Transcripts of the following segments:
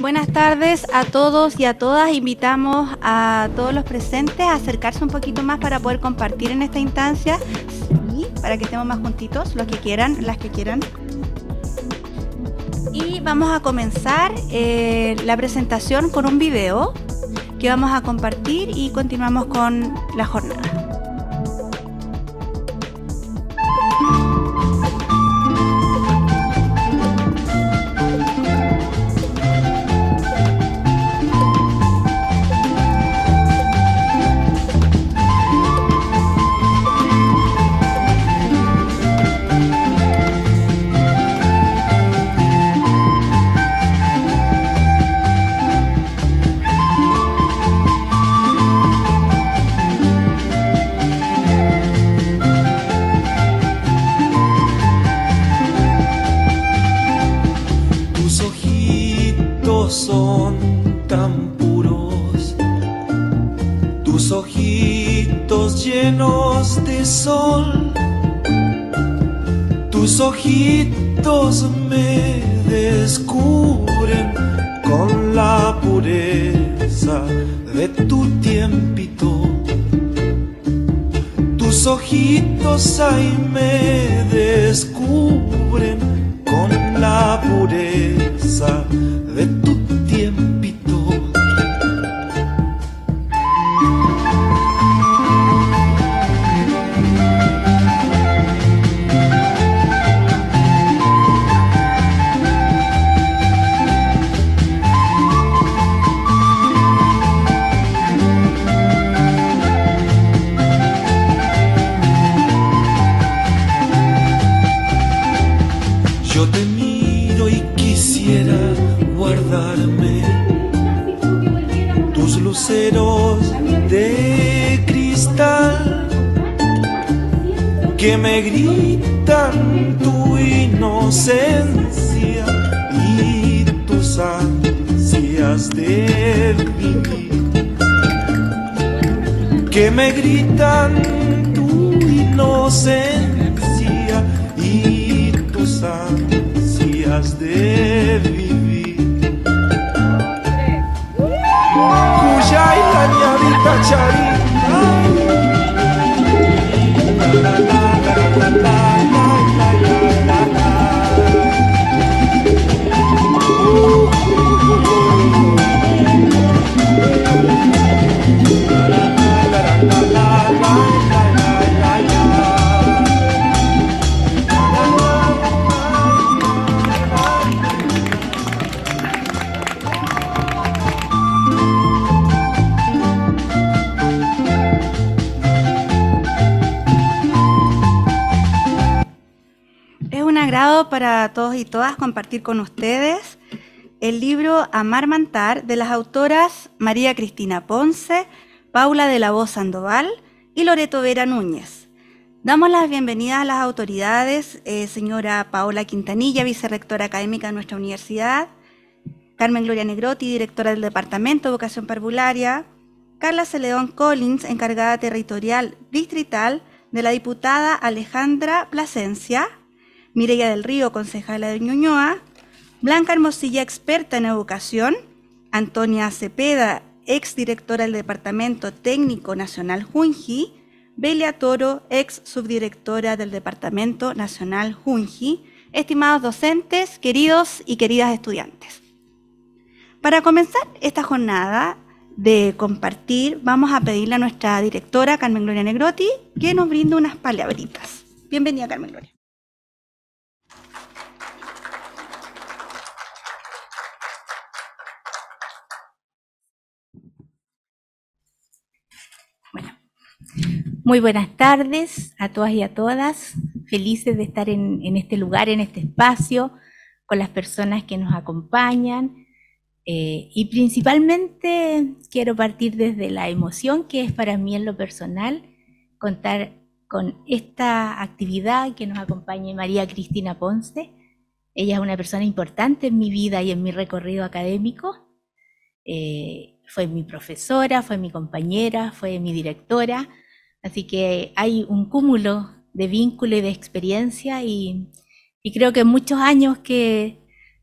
Buenas tardes a todos y a todas. Invitamos a todos los presentes a acercarse un poquito más para poder compartir en esta instancia, y para que estemos más juntitos, los que quieran, las que quieran. Y vamos a comenzar eh, la presentación con un video que vamos a compartir y continuamos con la jornada. de cristal que me gritan tu inocencia y tus ansias de vivir. Que me gritan tu inocencia y tus ansias de señorita Charita. todas compartir con ustedes el libro Amar Mantar de las autoras María Cristina Ponce, Paula de la Voz Sandoval y Loreto Vera Núñez. Damos las bienvenidas a las autoridades, eh, señora Paola Quintanilla, vicerrectora académica de nuestra universidad, Carmen Gloria Negroti, directora del Departamento de Educación Parvularia, Carla Celedón Collins, encargada territorial distrital de la diputada Alejandra Plasencia, Mireya del Río, concejala de Ñuñoa, Blanca Hermosilla, experta en educación, Antonia Cepeda, exdirectora del Departamento Técnico Nacional Junji, Belia Toro, ex subdirectora del Departamento Nacional Junji, estimados docentes, queridos y queridas estudiantes. Para comenzar esta jornada de compartir, vamos a pedirle a nuestra directora Carmen Gloria Negroti que nos brinde unas palabritas. Bienvenida, Carmen Gloria. Muy buenas tardes a todas y a todas. Felices de estar en, este lugar, en este espacio, con las personas que nos acompañan. Eh, y principalmente quiero partir desde la emoción que es para mí en lo personal contar con esta actividad que nos acompaña María Cristina Ponce. Ella es una persona importante en mi vida y en mi recorrido académico. Eh, fue mi profesora, fue mi compañera, fue mi directora Así que hay un cúmulo de vínculo y de experiencia y, creo que muchos años que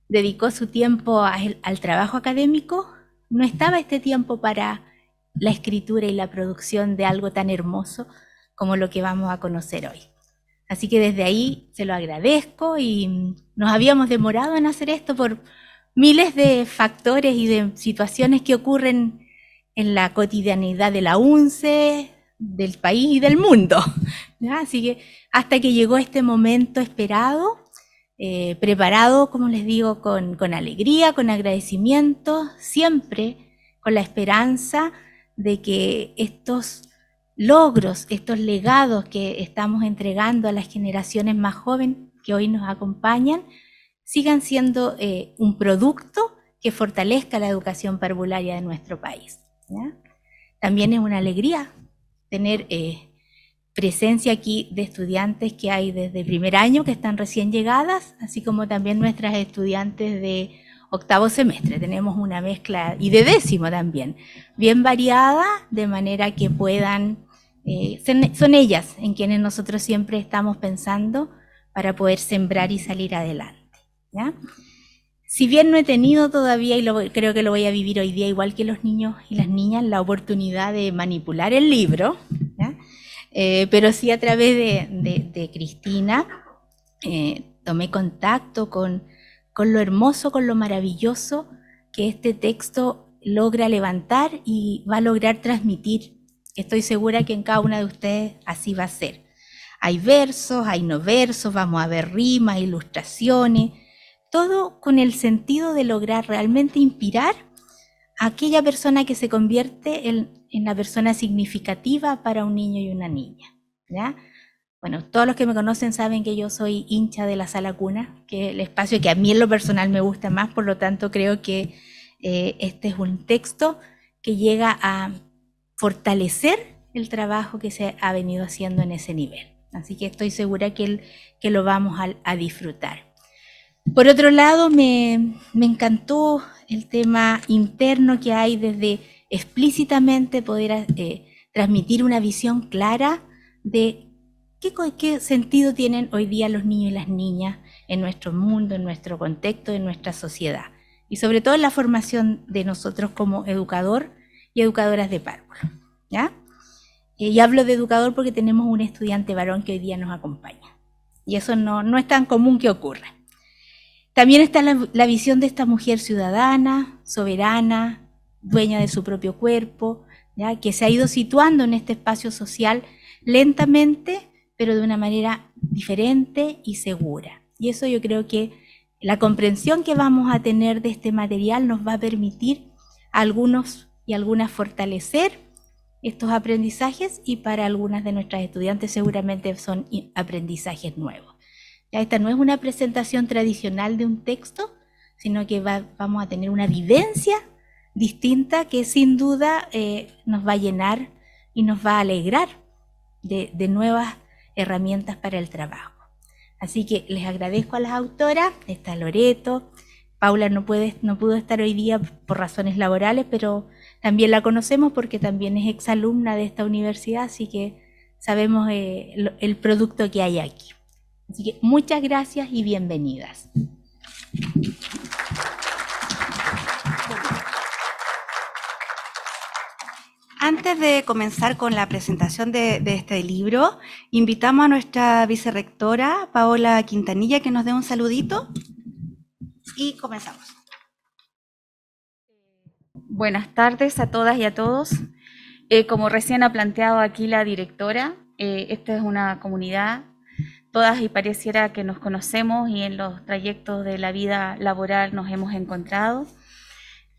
dedicó su tiempo al trabajo académico, no estaba este tiempo para la escritura y la producción de algo tan hermoso como lo que vamos a conocer hoy. Así que desde ahí se lo agradezco y nos habíamos demorado en hacer esto por miles de factores y de situaciones que ocurren en la cotidianidad de la UNCE, del país y del mundo. Así que hasta que llegó este momento esperado, eh, preparado, como les digo, con, alegría, con agradecimiento, siempre con la esperanza de que estos logros, estos legados que estamos entregando a las generaciones más jóvenes que hoy nos acompañan, sigan siendo eh, un producto que fortalezca la educación parvularia de nuestro país. También es una alegría tener eh, presencia aquí de estudiantes que hay desde el primer año, que están recién llegadas, así como también nuestras estudiantes de octavo semestre. Tenemos una mezcla, y de décimo también, bien variada, de manera que puedan, eh, son ellas en quienes nosotros siempre estamos pensando para poder sembrar y salir adelante. ¿ya? si bien no he tenido todavía, y creo que lo voy a vivir hoy día igual que los niños y las niñas, la oportunidad de manipular el libro, eh, pero sí a través de, Cristina eh, tomé contacto con lo hermoso, con lo maravilloso que este texto logra levantar y va a lograr transmitir. Estoy segura que en cada una de ustedes así va a ser. Hay versos, hay no versos, vamos a ver rimas, ilustraciones todo con el sentido de lograr realmente inspirar a aquella persona que se convierte en, la persona significativa para un niño y una niña. Bueno, todos los que me conocen saben que yo soy hincha de la sala cuna, que es el espacio que a mí en lo personal me gusta más, por lo tanto creo que eh, este es un texto que llega a fortalecer el trabajo que se ha venido haciendo en ese nivel. Así que estoy segura que, lo vamos a disfrutar. Por otro lado, me, encantó el tema interno que hay desde explícitamente poder eh, transmitir una visión clara de qué, sentido tienen hoy día los niños y las niñas en nuestro mundo, en nuestro contexto, en nuestra sociedad. Y sobre todo en la formación de nosotros como educador y educadoras de párvulo. ¿ya? Eh, y hablo de educador porque tenemos un estudiante varón que hoy día nos acompaña. Y eso no es tan común que ocurra. También está la, visión de esta mujer ciudadana, soberana, dueña de su propio cuerpo, ¿ya? que se ha ido situando en este espacio social lentamente, pero de una manera diferente y segura. Y eso yo creo que la comprensión que vamos a tener de este material nos va a permitir a algunos y algunas fortalecer estos aprendizajes y para algunas de nuestras estudiantes seguramente son aprendizajes nuevos esta no es una presentación tradicional de un texto, sino que vamos a tener una vivencia distinta que sin duda eh, nos va a llenar y nos va a alegrar de, nuevas herramientas para el trabajo. Así que les agradezco a las autoras, está Loreto, Paula no, puede, no pudo estar hoy día por razones laborales, pero también la conocemos porque también es exalumna de esta universidad, así que sabemos eh, el producto que hay aquí. Así que muchas gracias y bienvenidas. Antes de comenzar con la presentación de, este libro, invitamos a nuestra vicerrectora Paola Quintanilla que nos dé un saludito y comenzamos. Buenas tardes a todas y a todos. Eh, como recién ha planteado aquí la directora, eh, esta es una comunidad todas y pareciera que nos conocemos y en los trayectos de la vida laboral nos hemos encontrado.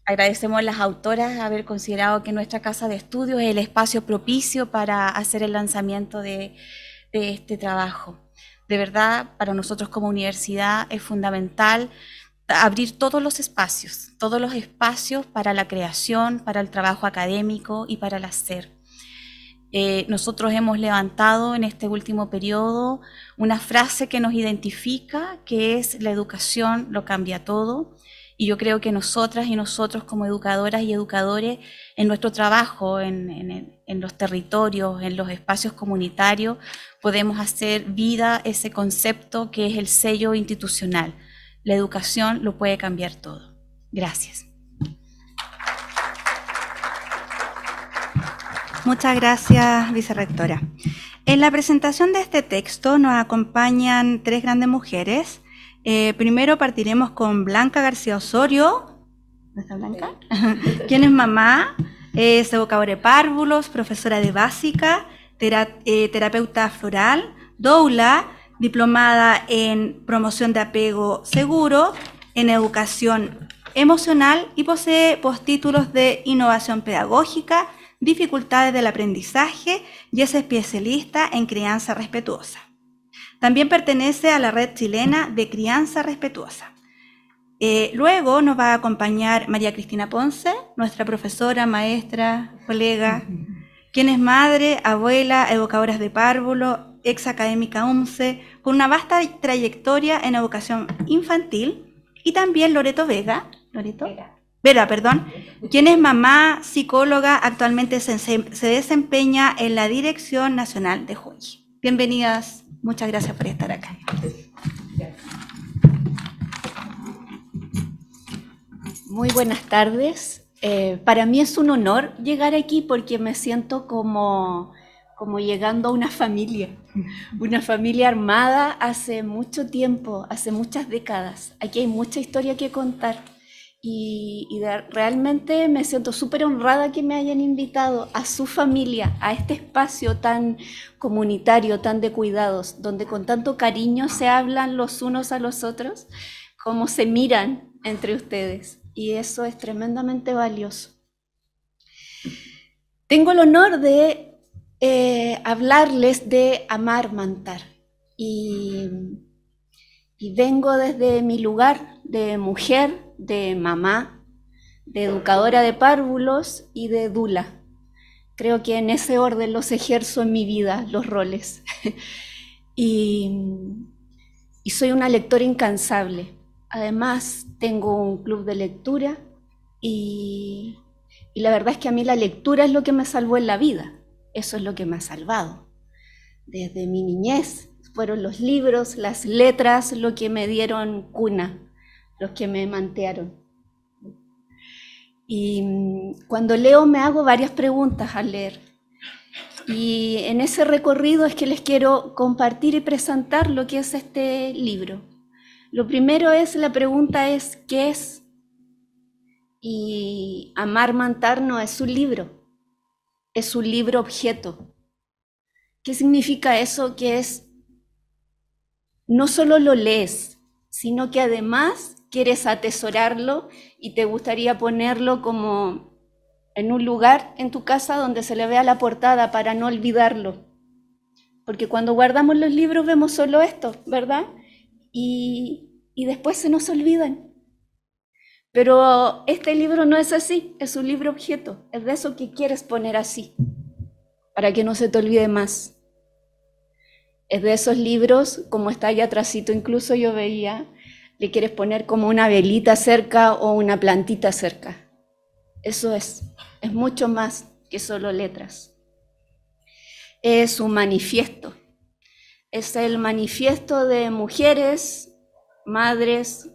Agradecemos a las autoras haber considerado que nuestra casa de estudio es el espacio propicio para hacer el lanzamiento de, de este trabajo. De verdad, para nosotros como universidad es fundamental abrir todos los espacios, todos los espacios para la creación, para el trabajo académico y para el hacer. Eh, nosotros hemos levantado en este último periodo una frase que nos identifica, que es la educación lo cambia todo. Y yo creo que nosotras y nosotros como educadoras y educadores, en nuestro trabajo, en los territorios, en los espacios comunitarios, podemos hacer vida ese concepto que es el sello institucional. La educación lo puede cambiar todo. Gracias. Muchas gracias, vicerrectora. En la presentación de este texto nos acompañan tres grandes mujeres. Eh, primero partiremos con Blanca García Osorio. ¿No está Blanca? ¿Quién es mamá? Es eh, de párvulos, profesora de básica, eh, terapeuta floral, doula, diplomada en promoción de apego seguro, en educación emocional y posee postítulos de innovación pedagógica dificultades del aprendizaje y es especialista en crianza respetuosa. También pertenece a la red chilena de crianza respetuosa. Eh, luego nos va a acompañar María Cristina Ponce, nuestra profesora, maestra, colega, quien es madre, abuela, educadoras de párvulo, ex académica UMCE, con una vasta trayectoria en educación infantil, y también Loreto Vega, Loreto, Vega. Vera, perdón, quien es mamá psicóloga, actualmente se, desempeña en la Dirección Nacional de Hoy. Bienvenidas, muchas gracias por estar acá. Muy buenas tardes. Eh, para mí es un honor llegar aquí porque me siento como, como llegando a una familia, una familia armada hace mucho tiempo, hace muchas décadas. Aquí hay mucha historia que contar y, realmente me siento súper honrada que me hayan invitado a su familia, a este espacio tan comunitario, tan de cuidados, donde con tanto cariño se hablan los unos a los otros, como se miran entre ustedes. Y eso es tremendamente valioso. Tengo el honor de eh, hablarles de Amar Mantar. y vengo desde mi lugar de mujer, de mamá, de educadora de párvulos y de dula. Creo que en ese orden los ejerzo en mi vida, los roles. y, soy una lectora incansable. Además, tengo un club de lectura y, y, la verdad es que a mí la lectura es lo que me salvó en la vida. Eso es lo que me ha salvado. Desde mi niñez fueron los libros, las letras, lo que me dieron cuna los que me mantearon. Y mm, cuando leo me hago varias preguntas al leer. Y en ese recorrido es que les quiero compartir y presentar lo que es este libro. Lo primero es, la pregunta es, ¿qué es? Y Amar Mantar no es un libro, es un libro objeto. ¿Qué significa eso? Que es, no solo lo lees, sino que además quieres atesorarlo y te gustaría ponerlo como en un lugar en tu casa donde se le vea la portada para no olvidarlo. Porque cuando guardamos los libros vemos solo esto, ¿verdad? Y, después se nos olvidan. Pero este libro no es así, es un libro objeto, es de eso que quieres poner así, para que no se te olvide más. Es de esos libros, como está allá atrásito, incluso yo veía le quieres poner como una velita cerca o una plantita cerca. Eso es, es mucho más que solo letras. Es un manifiesto. Es el manifiesto de mujeres, madres,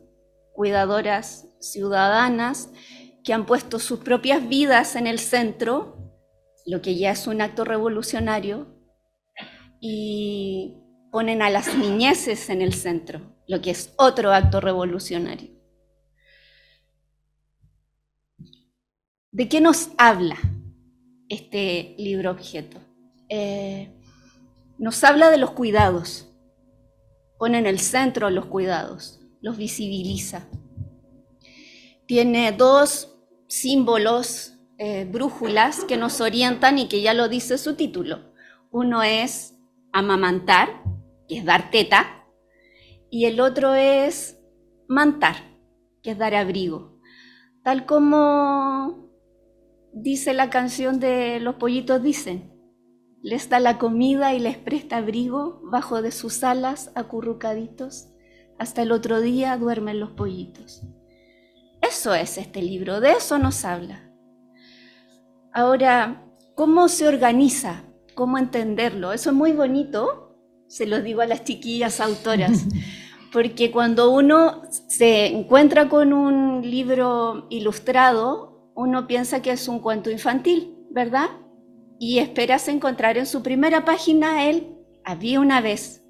cuidadoras, ciudadanas, que han puesto sus propias vidas en el centro, lo que ya es un acto revolucionario, y ponen a las niñeces en el centro, lo que es otro acto revolucionario. ¿De qué nos habla este libro objeto? Eh, nos habla de los cuidados, pone en el centro los cuidados, los visibiliza. Tiene dos símbolos, eh, brújulas que nos orientan y que ya lo dice su título. Uno es amamantar, que es dar teta, y el otro es mantar, que es dar abrigo. Tal como dice la canción de Los pollitos dicen, les da la comida y les presta abrigo bajo de sus alas acurrucaditos, hasta el otro día duermen los pollitos. Eso es este libro, de eso nos habla. Ahora, ¿cómo se organiza? ¿Cómo entenderlo? Eso es muy bonito, se los digo a las chiquillas autoras, porque cuando uno se encuentra con un libro ilustrado, uno piensa que es un cuento infantil, ¿verdad? Y esperas encontrar en su primera página el había una vez.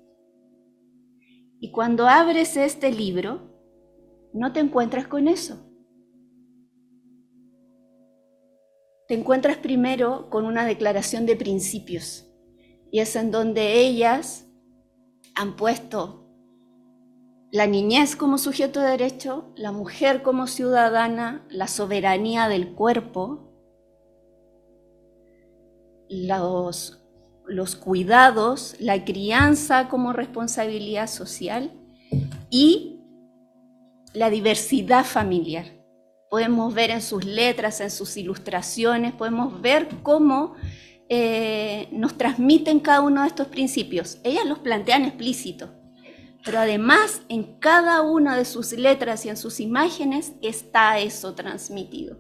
Y cuando abres este libro, no te encuentras con eso. Te encuentras primero con una declaración de principios, y es en donde ellas han puesto la niñez como sujeto de derecho, la mujer como ciudadana, la soberanía del cuerpo, los, los cuidados, la crianza como responsabilidad social y la diversidad familiar. Podemos ver en sus letras, en sus ilustraciones, podemos ver cómo eh, nos transmiten cada uno de estos principios. Ellas los plantean explícitos, pero además en cada una de sus letras y en sus imágenes está eso transmitido.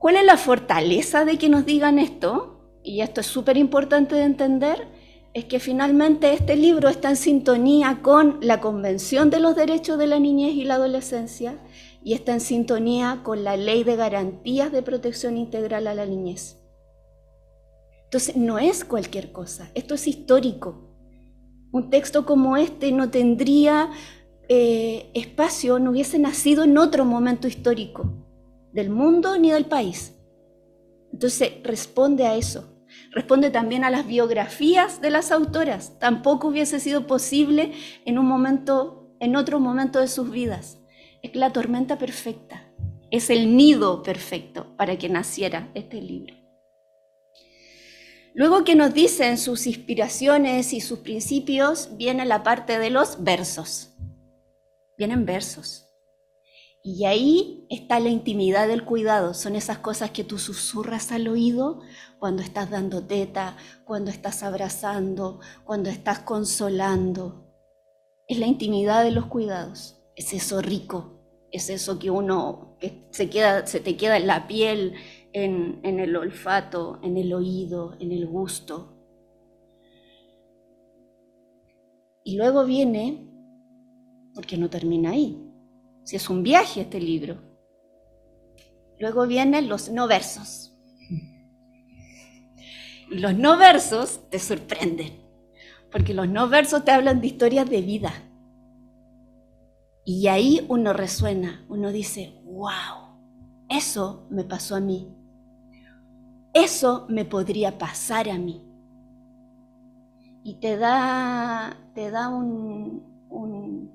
¿Cuál es la fortaleza de que nos digan esto? Y esto es súper importante de entender, es que finalmente este libro está en sintonía con la Convención de los Derechos de la Niñez y la Adolescencia y está en sintonía con la Ley de Garantías de Protección Integral a la Niñez. Entonces, no es cualquier cosa, esto es histórico. Un texto como este no tendría eh, espacio, no hubiese nacido en otro momento histórico del mundo ni del país. Entonces, responde a eso. Responde también a las biografías de las autoras. Tampoco hubiese sido posible en un momento, en otro momento de sus vidas. Es la tormenta perfecta. Es el nido perfecto para que naciera este libro. Luego que nos dicen sus inspiraciones y sus principios, viene la parte de los versos. Vienen versos. Y ahí está la intimidad del cuidado. Son esas cosas que tú susurras al oído cuando estás dando teta, cuando estás abrazando, cuando estás consolando. Es la intimidad de los cuidados. Es eso rico. Es eso que uno se, queda, se te queda en la piel, en, el olfato, en el oído, en el gusto. Y luego viene, porque no termina ahí, si es un viaje este libro. Luego vienen los no versos. Y los no versos te sorprenden, porque los no versos te hablan de historias de vida. Y ahí uno resuena, uno dice, wow, eso me pasó a mí eso me podría pasar a mí. Y te da, un, un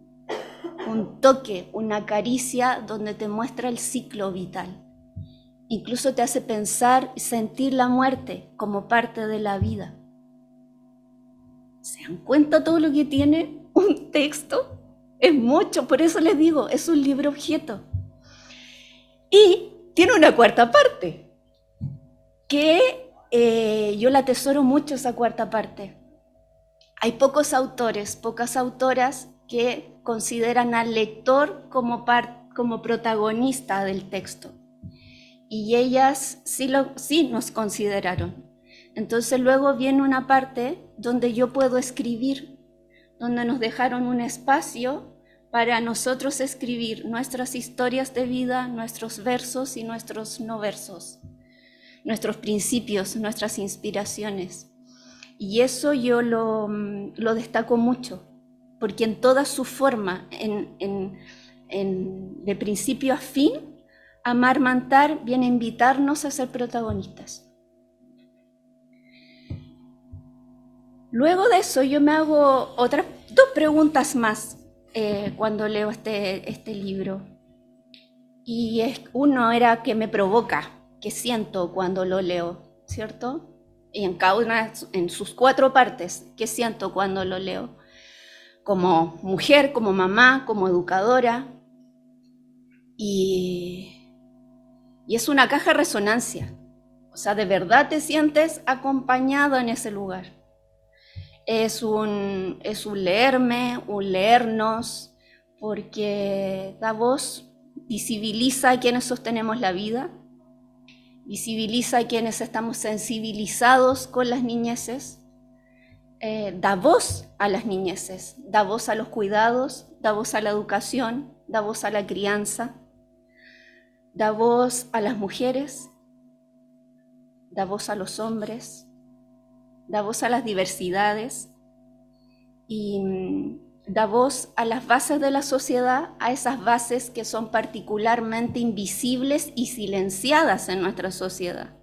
toque, una caricia donde te muestra el ciclo vital. Incluso te hace pensar y sentir la muerte como parte de la vida. ¿Se dan cuenta todo lo que tiene un texto? Es mucho, por eso les digo, es un libro objeto. Y tiene una cuarta parte, que eh, yo la atesoro mucho esa cuarta parte. Hay pocos autores, pocas autoras que consideran al lector como, protagonista del texto. Y ellas sí, sí nos consideraron. Entonces luego viene una parte donde yo puedo escribir, donde nos dejaron un espacio para nosotros escribir nuestras historias de vida, nuestros versos y nuestros no versos nuestros principios, nuestras inspiraciones. Y eso yo lo, mm, destaco mucho, porque en toda su forma, de principio a fin, Amar Mantar viene a invitarnos a ser protagonistas. Luego de eso yo me hago otras dos preguntas más eh, cuando leo este, este libro. Y uno era que me provoca, que siento cuando lo leo, ¿cierto? Y en cada una, en sus cuatro partes, ¿qué siento cuando lo leo? Como mujer, como mamá, como educadora. Y, es una caja de resonancia. O sea, de verdad te sientes acompañado en ese lugar. Es un, es un leerme, un leernos, porque da voz, visibiliza a quienes sostenemos la vida visibiliza a quienes estamos sensibilizados con las niñeces, eh, da voz a las niñeces, da voz a los cuidados, da voz a la educación, da voz a la crianza, da voz a las mujeres, da voz a los hombres, da voz a las diversidades y mm, da voz a las bases de la sociedad, a esas bases que son particularmente invisibles y silenciadas en nuestra sociedad.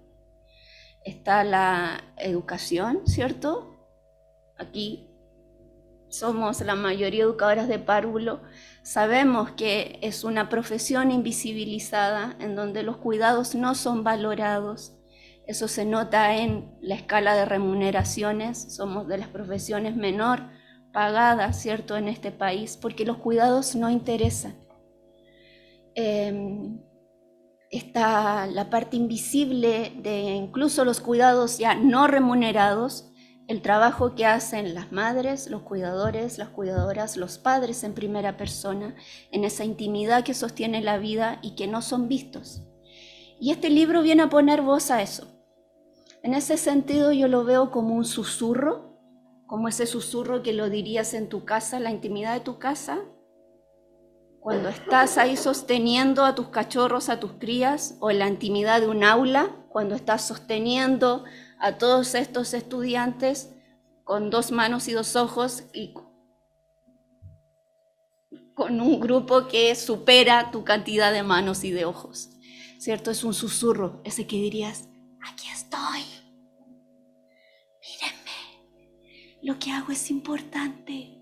Está la educación, ¿cierto? Aquí somos la mayoría educadoras de párvulo, sabemos que es una profesión invisibilizada en donde los cuidados no son valorados. Eso se nota en la escala de remuneraciones, somos de las profesiones menor pagada, ¿cierto?, en este país, porque los cuidados no interesan. Em, está la parte invisible de incluso los cuidados ya no remunerados, el trabajo que hacen las madres, los cuidadores, las cuidadoras, los padres en primera persona, en esa intimidad que sostiene la vida y que no son vistos. Y este libro viene a poner voz a eso. En ese sentido yo lo veo como un susurro como ese susurro que lo dirías en tu casa, la intimidad de tu casa, cuando estás ahí sosteniendo a tus cachorros, a tus crías, o en la intimidad de un aula, cuando estás sosteniendo a todos estos estudiantes con dos manos y dos ojos y con un grupo que supera tu cantidad de manos y de ojos, ¿cierto? Es un susurro, ese que dirías, aquí estoy. lo que hago es importante.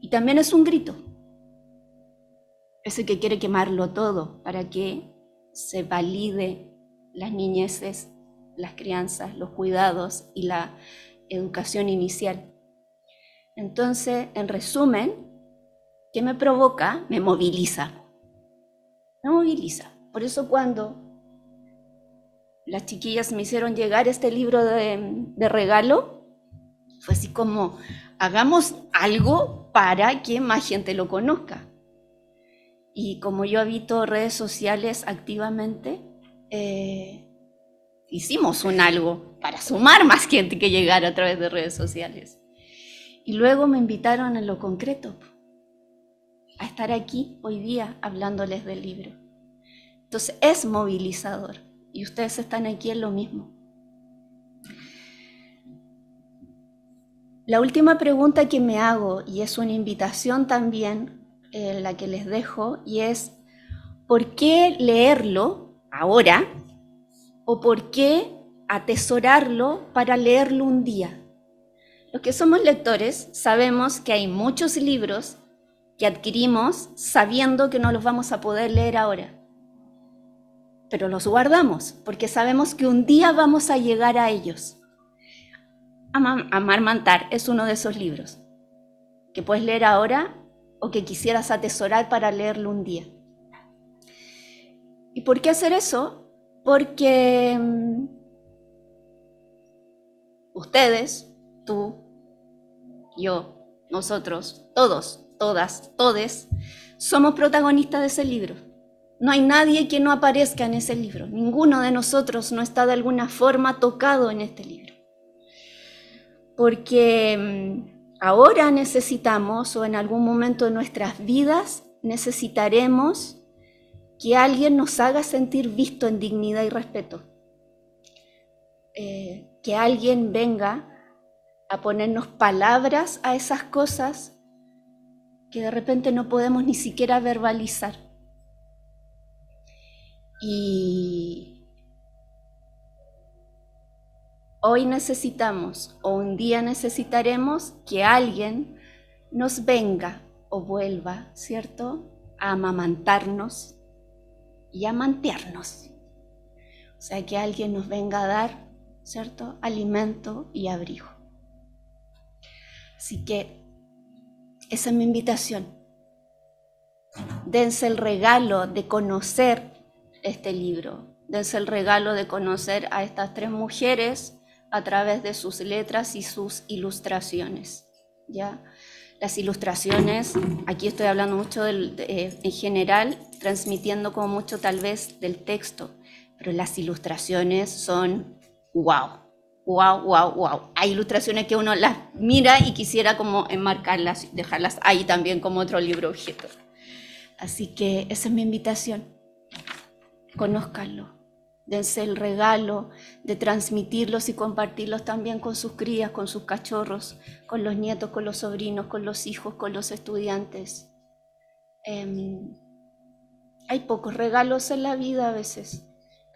Y también es un grito, ese que quiere quemarlo todo para que se valide las niñeces, las crianzas, los cuidados y la educación inicial. Entonces, en resumen, ¿qué me provoca? Me moviliza. Me moviliza. Por eso cuando las chiquillas me hicieron llegar este libro de, de regalo, fue así como, hagamos algo para que más gente lo conozca. Y como yo habito redes sociales activamente, eh, hicimos un algo para sumar más gente que llegara a través de redes sociales. Y luego me invitaron a lo concreto, a estar aquí hoy día hablándoles del libro. Entonces es movilizador y ustedes están aquí en lo mismo. La última pregunta que me hago, y es una invitación también eh, la que les dejo, y es, ¿por qué leerlo ahora o por qué atesorarlo para leerlo un día? Los que somos lectores sabemos que hay muchos libros que adquirimos sabiendo que no los vamos a poder leer ahora. Pero los guardamos porque sabemos que un día vamos a llegar a ellos. Amar Mantar es uno de esos libros que puedes leer ahora o que quisieras atesorar para leerlo un día. ¿Y por qué hacer eso? Porque mm, ustedes, tú, yo, nosotros, todos, todas, todes, somos protagonistas de ese libro. No hay nadie que no aparezca en ese libro. Ninguno de nosotros no está de alguna forma tocado en este libro porque mm, ahora necesitamos o en algún momento de nuestras vidas necesitaremos que alguien nos haga sentir visto en dignidad y respeto. Eh, que alguien venga a ponernos palabras a esas cosas que de repente no podemos ni siquiera verbalizar. Y, Hoy necesitamos o un día necesitaremos que alguien nos venga o vuelva, ¿cierto? A amamantarnos y a mantearnos. O sea, que alguien nos venga a dar, ¿cierto? Alimento y abrigo. Así que esa es mi invitación. Dense el regalo de conocer este libro. Dense el regalo de conocer a estas tres mujeres a través de sus letras y sus ilustraciones. ¿ya? Las ilustraciones, aquí estoy hablando mucho eh, en general, transmitiendo como mucho tal vez del texto, pero las ilustraciones son wow, wow, wow, wow. Hay ilustraciones que uno las mira y quisiera como enmarcarlas, dejarlas ahí también como otro libro objeto. Así que esa es mi invitación. conozcanlo. Dense el regalo de transmitirlos y compartirlos también con sus crías, con sus cachorros, con los nietos, con los sobrinos, con los hijos, con los estudiantes. Em, hay pocos regalos en la vida a veces,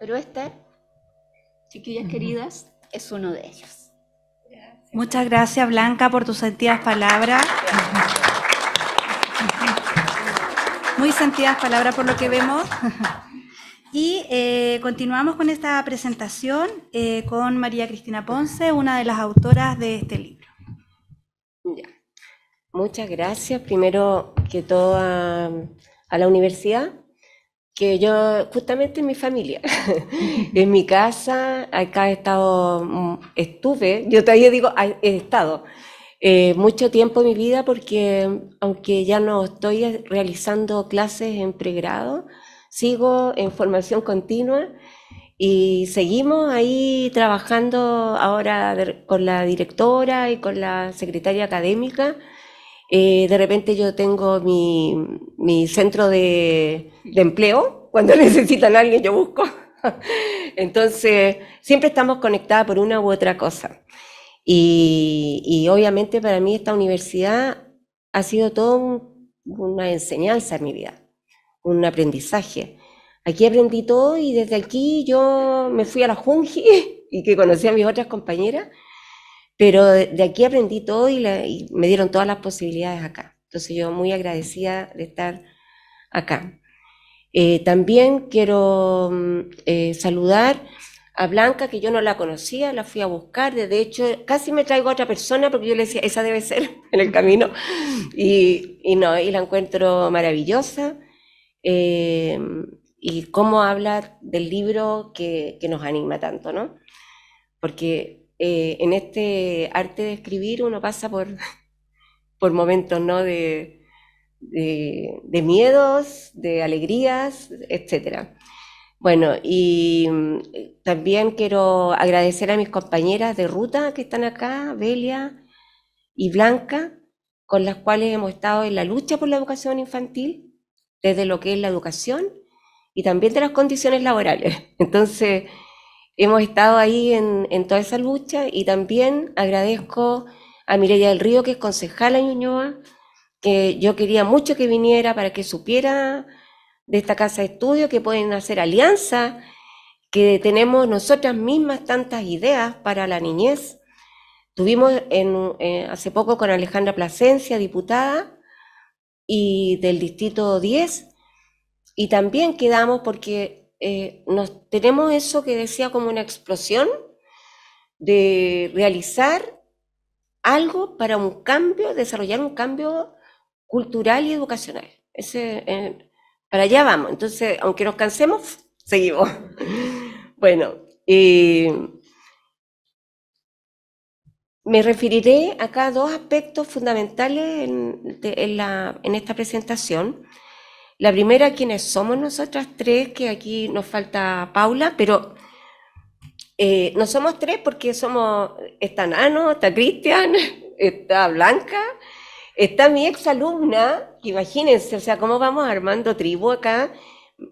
pero este, chiquillas queridas, es uno de ellos. Muchas gracias Blanca por tus sentidas palabras. Muy sentidas palabras por lo que vemos. Y eh, continuamos con esta presentación eh, con María Cristina Ponce, una de las autoras de este libro. Muchas gracias, primero que todo a, la universidad, que yo, justamente en mi familia, en mi casa, acá he estado, mm, estuve, yo todavía digo, ah, he estado eh, mucho tiempo en mi vida porque aunque ya no estoy realizando clases en pregrado, sigo en formación continua y seguimos ahí trabajando ahora con la directora y con la secretaria académica. Eh, de repente yo tengo mi, centro de, empleo, cuando necesitan a alguien yo busco. Entonces, siempre estamos conectadas por una u otra cosa. Y, obviamente para mí esta universidad ha sido toda una enseñanza en mi vida un aprendizaje. Aquí aprendí todo y desde aquí yo me fui a la Junji y que conocí a mis otras compañeras, pero de aquí aprendí todo y, me dieron todas las posibilidades acá. Entonces yo muy agradecida de estar acá. Eh, también quiero mm, eh, saludar a Blanca, que yo no la conocía, la fui a buscar, de hecho casi me traigo a otra persona porque yo le decía, esa debe ser en el camino, y, y no, y la encuentro maravillosa. Em, y cómo hablar del libro que, nos anima tanto, ¿no? Porque eh, en este arte de escribir uno pasa por, por momentos, ¿no? De, de, miedos, de alegrías, etc. Bueno, y mm, también quiero agradecer a mis compañeras de ruta que están acá, Belia y Blanca, con las cuales hemos estado en la lucha por la educación infantil desde lo que es la educación y también de las condiciones laborales. Entonces, hemos estado ahí en, toda esa lucha y también agradezco a Mireya del Río, que es concejala en que yo quería mucho que viniera para que supiera de esta casa de estudio, que pueden hacer alianza, que tenemos nosotras mismas tantas ideas para la niñez. Tuvimos eh, hace poco con Alejandra Plasencia, diputada, y del distrito 10. Y también quedamos porque eh, nos, tenemos eso que decía como una explosión de realizar algo para un cambio, desarrollar un cambio cultural y educacional. Ese, eh, para allá vamos. Entonces, aunque nos cansemos, seguimos. bueno, eh, me referiré acá a dos aspectos fundamentales en, esta presentación. La primera, quiénes somos nosotras tres, que aquí nos falta Paula, pero eh, no somos tres porque somos, está Nano, está Cristian, está Blanca, está mi exalumna, alumna, imagínense, o sea, cómo vamos armando tribu acá.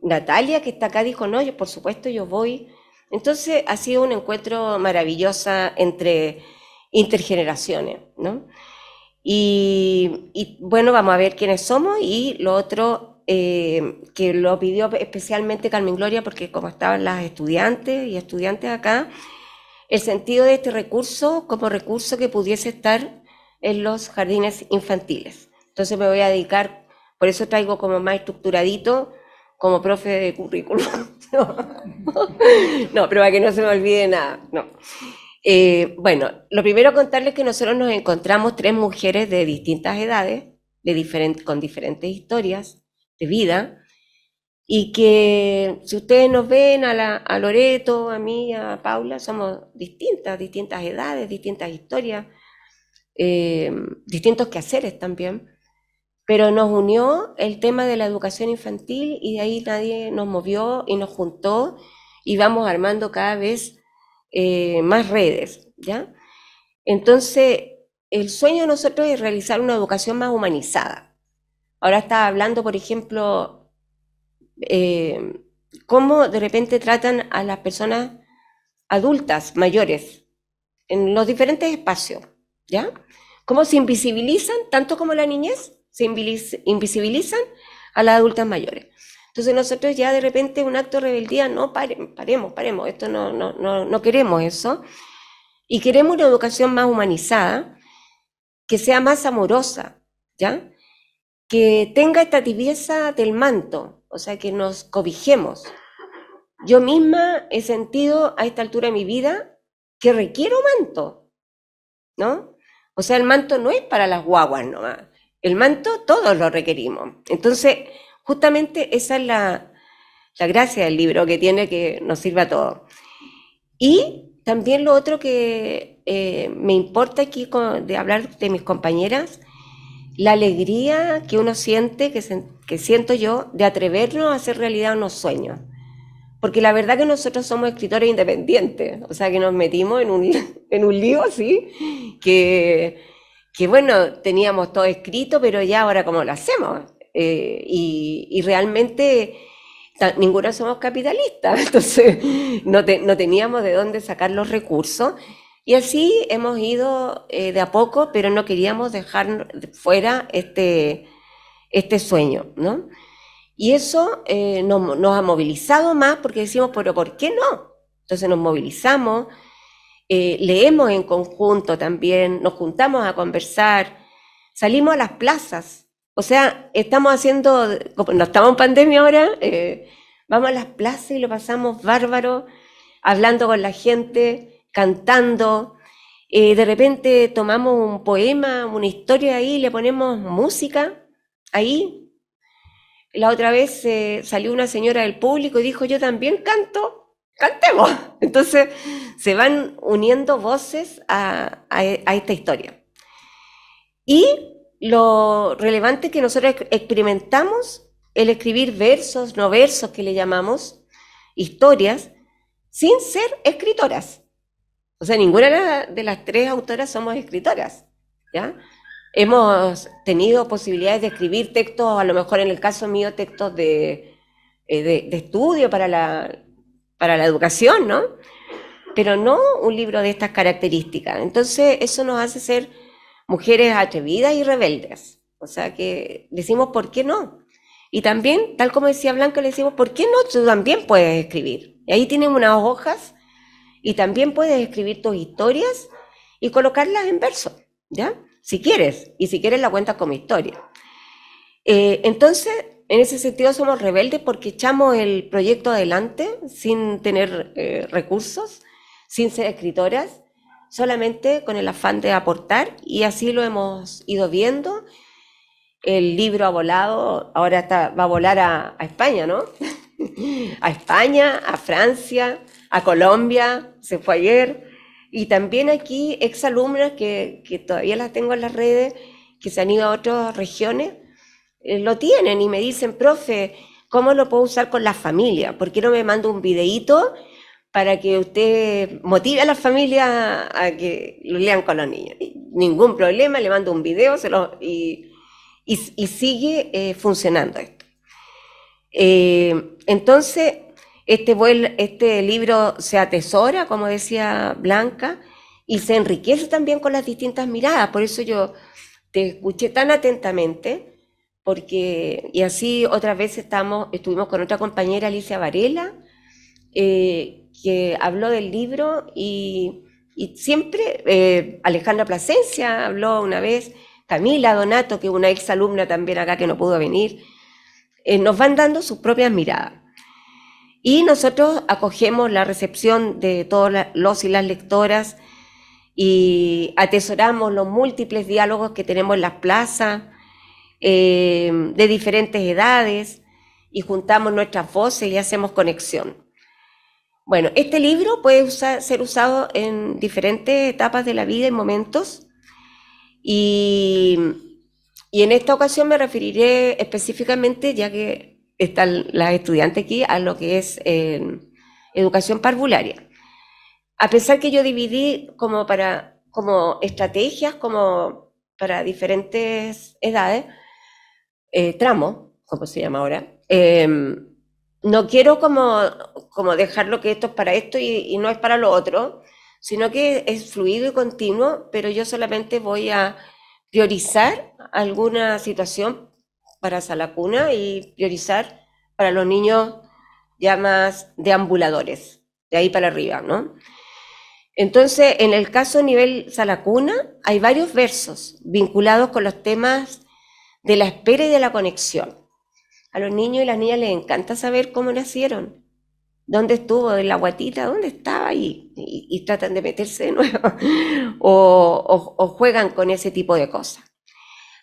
Natalia, que está acá, dijo, no, yo por supuesto yo voy. Entonces ha sido un encuentro maravilloso entre intergeneraciones, ¿no? Y, bueno, vamos a ver quiénes somos y lo otro eh, que lo pidió especialmente Carmen Gloria, porque como estaban las estudiantes y estudiantes acá, el sentido de este recurso como recurso que pudiese estar en los jardines infantiles. Entonces me voy a dedicar, por eso traigo como más estructuradito, como profe de currículum. no, pero para que no se me olvide nada, no. Eh, bueno, lo primero contarles que nosotros nos encontramos tres mujeres de distintas edades, de con diferentes historias de vida, y que si ustedes nos ven a, Loreto, a mí, a Paula, somos distintas, distintas edades, distintas historias, eh, distintos quehaceres también, pero nos unió el tema de la educación infantil y de ahí nadie nos movió y nos juntó y vamos armando cada vez eh, más redes, ¿ya? Entonces, el sueño de nosotros es realizar una educación más humanizada. Ahora estaba hablando, por ejemplo, eh, cómo de repente tratan a las personas adultas, mayores, en los diferentes espacios, ¿ya? Cómo se invisibilizan, tanto como la niñez, se invisibilizan a las adultas mayores. Entonces nosotros ya de repente un acto de rebeldía, no, paremos, paremos, esto no, no, no, no queremos eso. Y queremos una educación más humanizada, que sea más amorosa, ¿ya? Que tenga esta tibieza del manto, o sea, que nos cobijemos. Yo misma he sentido a esta altura de mi vida que requiero manto, ¿no? O sea, el manto no es para las guaguas nomás. El manto todos lo requerimos. Entonces, Justamente esa es la, gracia del libro que tiene que nos sirva a todos. Y también lo otro que eh, me importa aquí de hablar de mis compañeras, la alegría que uno siente, que, siento yo, de atrevernos a hacer realidad unos sueños. Porque la verdad que nosotros somos escritores independientes, o sea que nos metimos en un, en un lío así, que, que bueno, teníamos todo escrito, pero ya ahora cómo lo hacemos. Eh, y, realmente ninguno somos capitalistas, entonces no, teníamos de dónde sacar los recursos. Y así hemos ido eh, de a poco, pero no queríamos dejar fuera este, este sueño, ¿no? Y eso eh, nos, ha movilizado más porque decimos, pero ¿por qué no? Entonces nos movilizamos, leemos en conjunto también, nos juntamos a conversar, salimos a las plazas, o sea, estamos haciendo, no estamos en pandemia ahora, eh, vamos a las plazas y lo pasamos bárbaro, hablando con la gente, cantando. Eh, de repente tomamos un poema, una historia ahí, le ponemos música ahí, la otra vez eh, salió una señora del público y dijo, yo también canto, cantemos. Entonces se van uniendo voces a, a esta historia. Y lo relevante que nosotros experimentamos, el escribir versos, no versos que le llamamos, historias, sin ser escritoras. O sea, ninguna de las tres autoras somos escritoras, ¿ya? Hemos tenido posibilidades de escribir textos, a lo mejor en el caso mío, textos de, eh, estudio para la, para la educación, ¿no? Pero no un libro de estas características. Entonces, eso nos hace ser mujeres atrevidas y rebeldes. O sea que decimos, ¿por qué no? Y también, tal como decía Blanca, le decimos, ¿por qué no tú también puedes escribir? Y ahí tienen unas hojas y también puedes escribir tus historias y colocarlas en verso, ¿ya? Si quieres, y si quieres la cuentas como historia. Eh, entonces, en ese sentido somos rebeldes porque echamos el proyecto adelante sin tener eh, recursos, sin ser escritoras, solamente con el afán de aportar y así lo hemos ido viendo. El libro ha volado, ahora va a volar a, España, ¿no? a España, a Francia, a Colombia, se fue ayer. Y también aquí exalumnas que, que todavía las tengo en las redes, que se han ido a otras regiones, eh, lo tienen y me dicen, profe, ¿cómo lo puedo usar con la familia? ¿Por qué no me mando un videíto para que usted motive a las familias a que lo lean con los niños. Ningún problema, le mando un video y, sigue eh, funcionando esto. Eh, entonces, este, este libro se atesora, como decía Blanca, y se enriquece también con las distintas miradas. Por eso yo te escuché tan atentamente, porque, y así otras veces estamos, estuvimos con otra compañera, Alicia Varela, eh, que habló del libro y, siempre eh, Alejandra Plasencia habló una vez, Camila Donato, que es una ex alumna también acá que no pudo venir, eh, nos van dando sus propias miradas. Y nosotros acogemos la recepción de todos los y las lectoras y atesoramos los múltiples diálogos que tenemos en las plazas eh, de diferentes edades y juntamos nuestras voces y hacemos conexión. Bueno, este libro puede ser usado en diferentes etapas de la vida en momentos. Y, en esta ocasión me referiré específicamente, ya que están las estudiantes aquí, a lo que es eh, educación parvularia. A pesar que yo dividí como, para, como estrategias, como para diferentes edades, eh, tramos, como se llama ahora, eh, no quiero como, dejarlo que esto es para esto y, no es para lo otro, sino que es fluido y continuo, pero yo solamente voy a priorizar alguna situación para Salacuna y priorizar para los niños ya más deambuladores, de ahí para arriba, ¿no? Entonces, en el caso nivel Salacuna, hay varios versos vinculados con los temas de la espera y de la conexión. A los niños y las niñas les encanta saber cómo nacieron, dónde estuvo, de la guatita, dónde estaba y, tratan de meterse de nuevo o, juegan con ese tipo de cosas.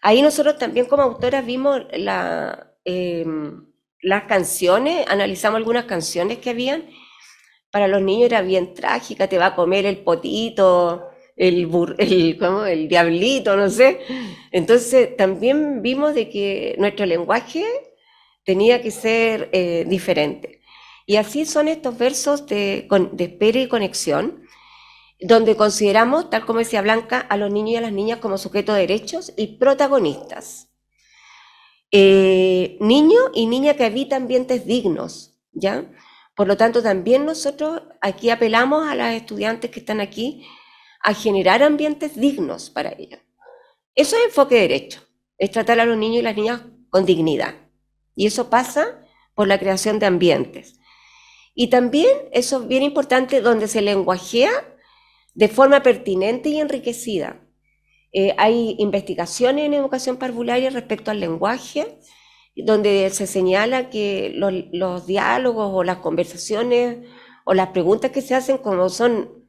Ahí nosotros también como autoras vimos la, em, las canciones, analizamos algunas canciones que habían. Para los niños era bien trágica, te va a comer el potito, el, el, el diablito, no sé. Entonces también vimos de que nuestro lenguaje tenía que ser eh, diferente. Y así son estos versos de, espera y conexión, donde consideramos, tal como decía Blanca, a los niños y a las niñas como sujetos de derechos y protagonistas. Eh, niño y niña que habitan ambientes dignos, ¿ya? Por lo tanto, también nosotros aquí apelamos a las estudiantes que están aquí a generar ambientes dignos para ellos. Eso es enfoque de derecho, es tratar a los niños y las niñas con dignidad. Y eso pasa por la creación de ambientes. Y también, eso es bien importante, donde se lenguajea de forma pertinente y enriquecida. Eh, hay investigaciones en educación parvularia respecto al lenguaje, donde se señala que los, los, diálogos o las conversaciones o las preguntas que se hacen como son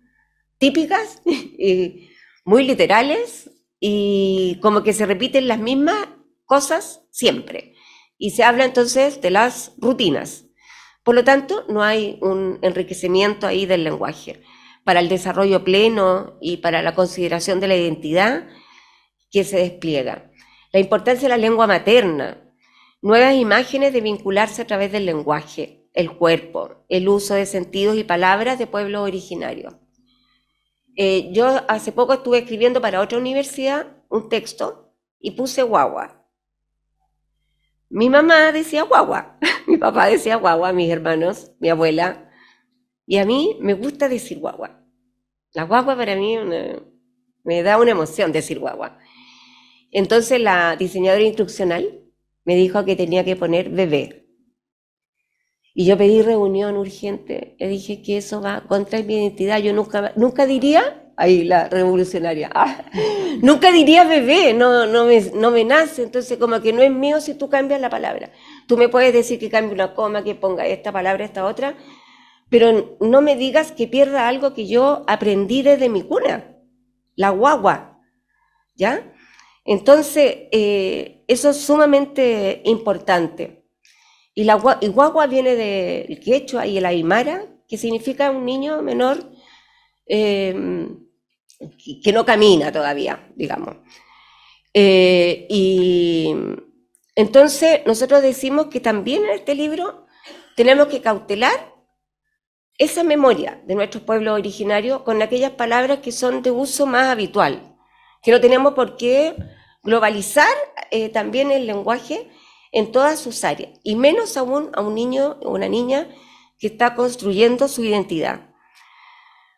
típicas y muy literales y como que se repiten las mismas cosas siempre. Y se habla entonces de las rutinas. Por lo tanto, no hay un enriquecimiento ahí del lenguaje. Para el desarrollo pleno y para la consideración de la identidad que se despliega. La importancia de la lengua materna. Nuevas imágenes de vincularse a través del lenguaje, el cuerpo, el uso de sentidos y palabras de pueblos originarios. Eh, yo hace poco estuve escribiendo para otra universidad un texto y puse guagua mi mamá decía guagua, mi papá decía guagua, mis hermanos, mi abuela. Y a mí me gusta decir guagua. La guagua para mí me da una emoción decir guagua. Entonces la diseñadora instruccional me dijo que tenía que poner bebé. Y yo pedí reunión urgente. Le dije que eso va contra mi identidad. Yo nunca, nunca diría ahí la revolucionaria. Ah, nunca diría bebé, no, no, me, no me nace, entonces como que no es mío si tú cambias la palabra. Tú me puedes decir que cambie una coma, que ponga esta palabra, esta otra, pero no me digas que pierda algo que yo aprendí desde mi cuna, la guagua, ¿ya? Entonces, eh, eso es sumamente importante. Y la guagua viene del quechua y el aymara, que significa un niño menor eh, que no camina todavía, digamos. Eh, y entonces nosotros decimos que también en este libro tenemos que cautelar esa memoria de nuestros pueblos originarios con aquellas palabras que son de uso más habitual, que no tenemos por qué globalizar eh, también el lenguaje en todas sus áreas, y menos aún a un niño o una niña que está construyendo su identidad.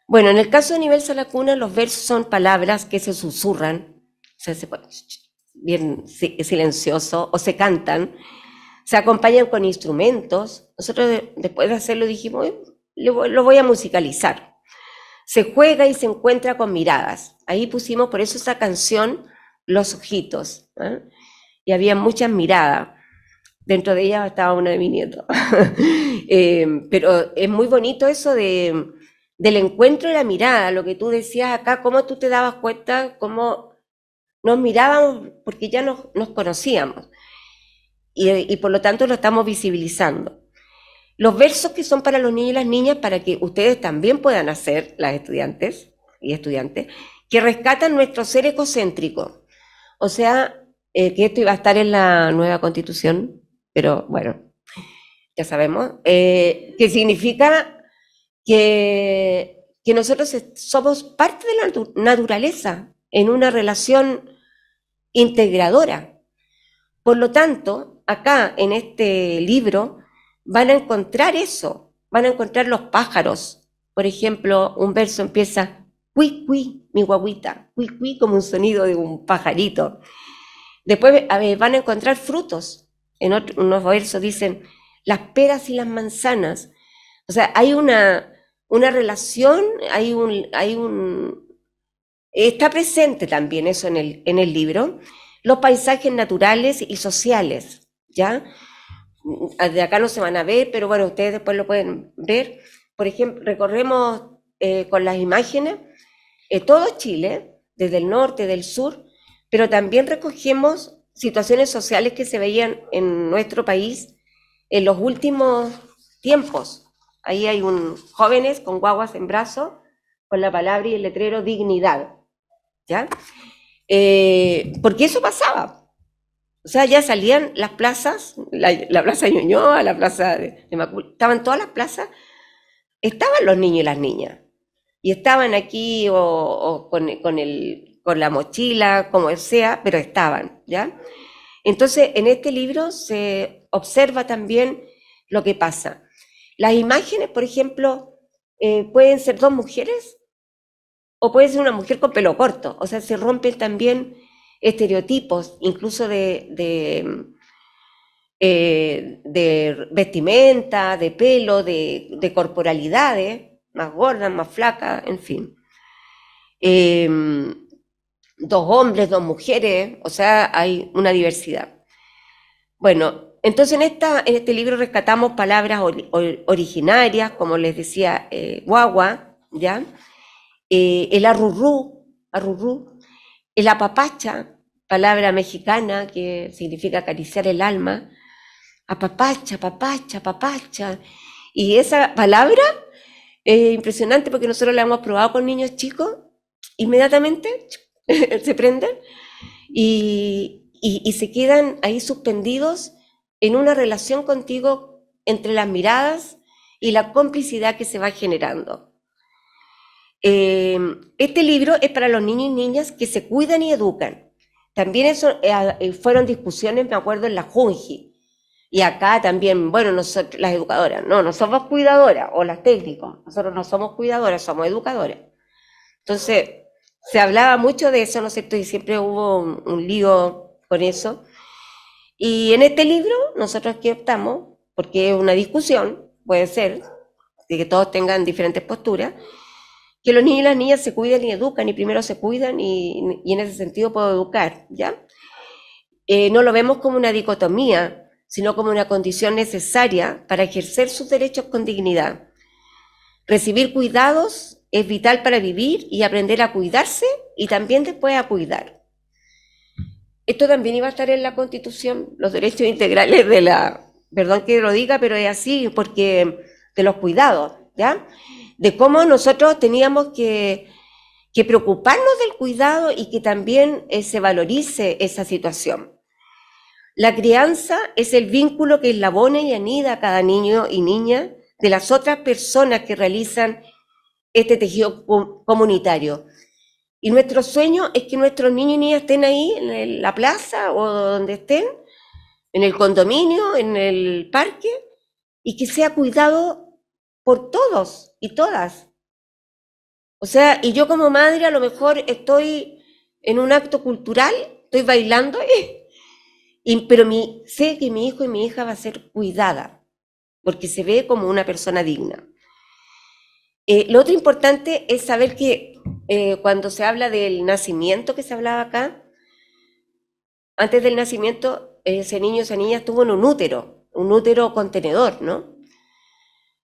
Bueno, en el caso de nivel Salacuna, los versos son palabras que se susurran, o sea, se ponen bien silencioso, o se cantan, se acompañan con instrumentos. Nosotros después de hacerlo dijimos, lo voy a musicalizar. Se juega y se encuentra con miradas. Ahí pusimos por eso esa canción Los Ojitos. ¿ah? Y había muchas miradas. Dentro de ella estaba una de mi nieto. Eh, pero es muy bonito eso de del encuentro de la mirada, lo que tú decías acá, cómo tú te dabas cuenta, cómo nos mirábamos, porque ya nos, conocíamos. Y, por lo tanto lo estamos visibilizando. Los versos que son para los niños y las niñas, para que ustedes también puedan hacer, las estudiantes y estudiantes, que rescatan nuestro ser ecocéntrico. O sea, eh, que esto iba a estar en la nueva constitución, pero bueno, ya sabemos, eh, que significa que, nosotros somos parte de la naturaleza en una relación integradora. Por lo tanto, acá en este libro van a encontrar eso, van a encontrar los pájaros. Por ejemplo, un verso empieza, cuí, mi guaguita, cuí, como un sonido de un pajarito. Después van a encontrar frutos. En unos versos dicen, las peras y las manzanas. O sea, hay una, una relación, hay un, hay un, está presente también eso en el, en el libro, los paisajes naturales y sociales, ¿ya? De acá no se van a ver, pero bueno, ustedes después lo pueden ver. Por ejemplo, recorremos eh, con las imágenes eh, todo Chile, desde el norte, del sur, pero también recogemos situaciones sociales que se veían en nuestro país en los últimos tiempos, Ahí hay unos jóvenes con guaguas en brazo, con la palabra y el letrero dignidad. ¿Ya? Eh, porque eso pasaba. O sea, ya salían las plazas, la, plaza de Ñuñoa, la plaza de, Macul, estaban todas las plazas, estaban los niños y las niñas. Y estaban aquí o, con, con, el, con la mochila, como sea, pero estaban, ¿ya? Entonces, en este libro se observa también lo que pasa. Las imágenes, por ejemplo, eh, pueden ser dos mujeres o puede ser una mujer con pelo corto. O sea, se rompen también estereotipos, incluso de, de, eh, vestimenta, de pelo, de, corporalidades, más gordas, más flacas, en fin. Em, dos hombres, dos mujeres, o sea, hay una diversidad. Bueno, entonces en, esta, en este libro rescatamos palabras originarias, como les decía eh, guagua, ¿ya? Eh, el arrurú, arrurú, el apapacha, palabra mexicana que significa acariciar el alma, apapacha, apapacha, apapacha. Y esa palabra es eh, impresionante porque nosotros la hemos probado con niños chicos, inmediatamente se prenden y, y, y se quedan ahí suspendidos en una relación contigo entre las miradas y la complicidad que se va generando. Eh, este libro es para los niños y niñas que se cuidan y educan. También eso, eh, ah, eh, fueron discusiones, me acuerdo, en la Junji. Y acá también, bueno, nosotros, las educadoras, no, no somos cuidadoras o las técnicas, nosotros no somos cuidadoras, somos educadoras. Entonces, se hablaba mucho de eso, ¿no es cierto? Y siempre hubo un lío con eso. Y en este libro, nosotros aquí optamos, porque es una discusión, puede ser, de que todos tengan diferentes posturas, que los niños y las niñas se cuidan y educan, y primero se cuidan, y, en ese sentido puedo educar, ¿ya? Eh, no lo vemos como una dicotomía, sino como una condición necesaria para ejercer sus derechos con dignidad. Recibir cuidados es vital para vivir y aprender a cuidarse y también después a cuidar. Esto también iba a estar en la Constitución, los derechos integrales de la, perdón que lo diga, pero es así, porque de los cuidados, ¿ya? De cómo nosotros teníamos que, que preocuparnos del cuidado y que también eh, se valorice esa situación. La crianza es el vínculo que eslabona y anida a cada niño y niña de las otras personas que realizan este tejido comunitario. Y nuestro sueño es que nuestros niños y niñas estén ahí en la plaza o donde estén, en el condominio, en el parque, y que sea cuidado por todos y todas. O sea, y yo como madre a lo mejor estoy en un acto cultural, estoy bailando, y, pero mi, sé que mi hijo y mi hija va a ser cuidada, porque se ve como una persona digna. Eh, lo otro importante es saber que eh, cuando se habla del nacimiento que se hablaba acá, antes del nacimiento ese niño, o esa niña estuvo en un útero, un útero contenedor, ¿no?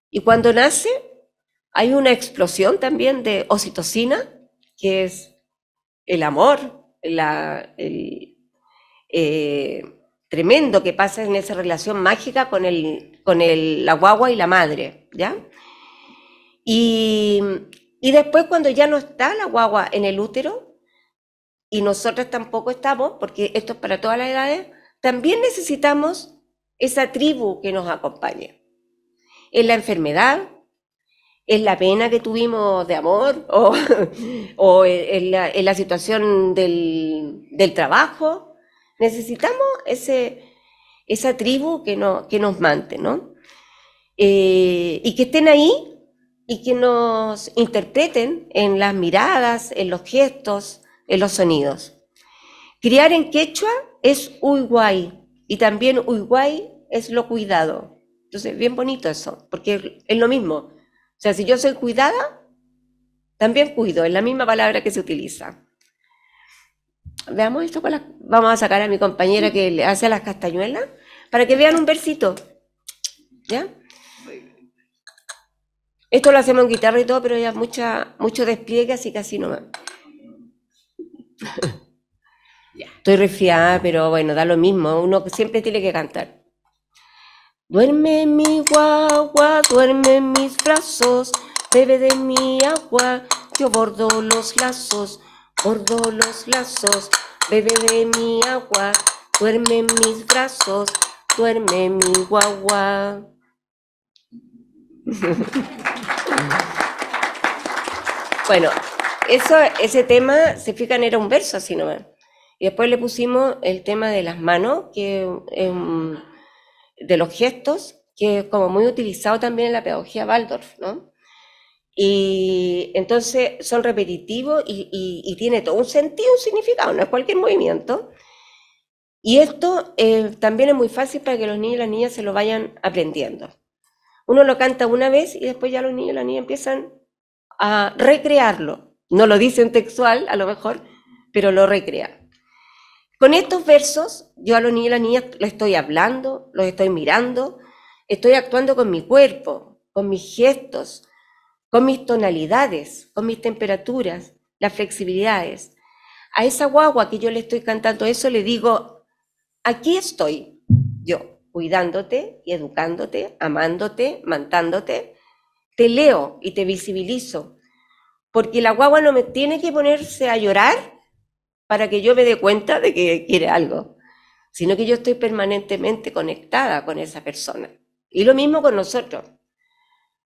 Y cuando nace hay una explosión también de oxitocina, que es el amor, el, eh, tremendo que pasa en esa relación mágica con, con el, la guagua y la madre, ¿ya? Y, después cuando ya no está la guagua en el útero, y nosotros tampoco estamos, porque esto es para todas las edades, también necesitamos esa tribu que nos acompañe. Es la enfermedad, es la pena que tuvimos de amor, o, o la, situación del, trabajo. Necesitamos ese, esa tribu que, no, que nos mante, ¿no? Eh, y que estén ahí y que nos interpreten en las miradas, en los gestos, en los sonidos. Criar en quechua es uiguay y también uiguay es lo cuidado. Entonces, bien bonito eso, porque es lo mismo. O sea, si yo soy cuidada, también cuido, es la misma palabra que se utiliza. Veamos esto con Vamos a sacar a mi compañera que le hace las castañuelas para que vean un versito. ¿Ya? Esto lo hacemos en guitarra y todo, pero ya mucha, mucho despliegue, así que no no Estoy resfriada, pero bueno, da lo mismo. Uno siempre tiene que cantar. Duerme mi guagua, duerme mis brazos, bebe de mi agua, yo bordo los lazos, bordo los lazos, bebe de mi agua, duerme mis brazos, duerme mi guagua. bueno, eso, ese tema, se fijan, era un verso así no? Y después le pusimos el tema de las manos, que, de los gestos, que es como muy utilizado también en la pedagogía Waldorf, ¿no? Y entonces son repetitivos y, tiene todo un sentido, un significado, no es cualquier movimiento. Y esto eh, también es muy fácil para que los niños y las niñas se lo vayan aprendiendo. Uno lo canta una vez y después ya los niños y las niñas empiezan a recrearlo. No lo dicen textual, a lo mejor, pero lo recrea. Con estos versos, yo a los niños y las niñas les estoy hablando, los estoy mirando, estoy actuando con mi cuerpo, con mis gestos, con mis tonalidades, con mis temperaturas, las flexibilidades. A esa guagua que yo le estoy cantando eso, le digo, aquí estoy yo cuidándote y educándote, amándote, mantándote. Te leo y te visibilizo, porque la guagua no me tiene que ponerse a llorar para que yo me dé cuenta de que quiere algo, sino que yo estoy permanentemente conectada con esa persona. Y lo mismo con nosotros.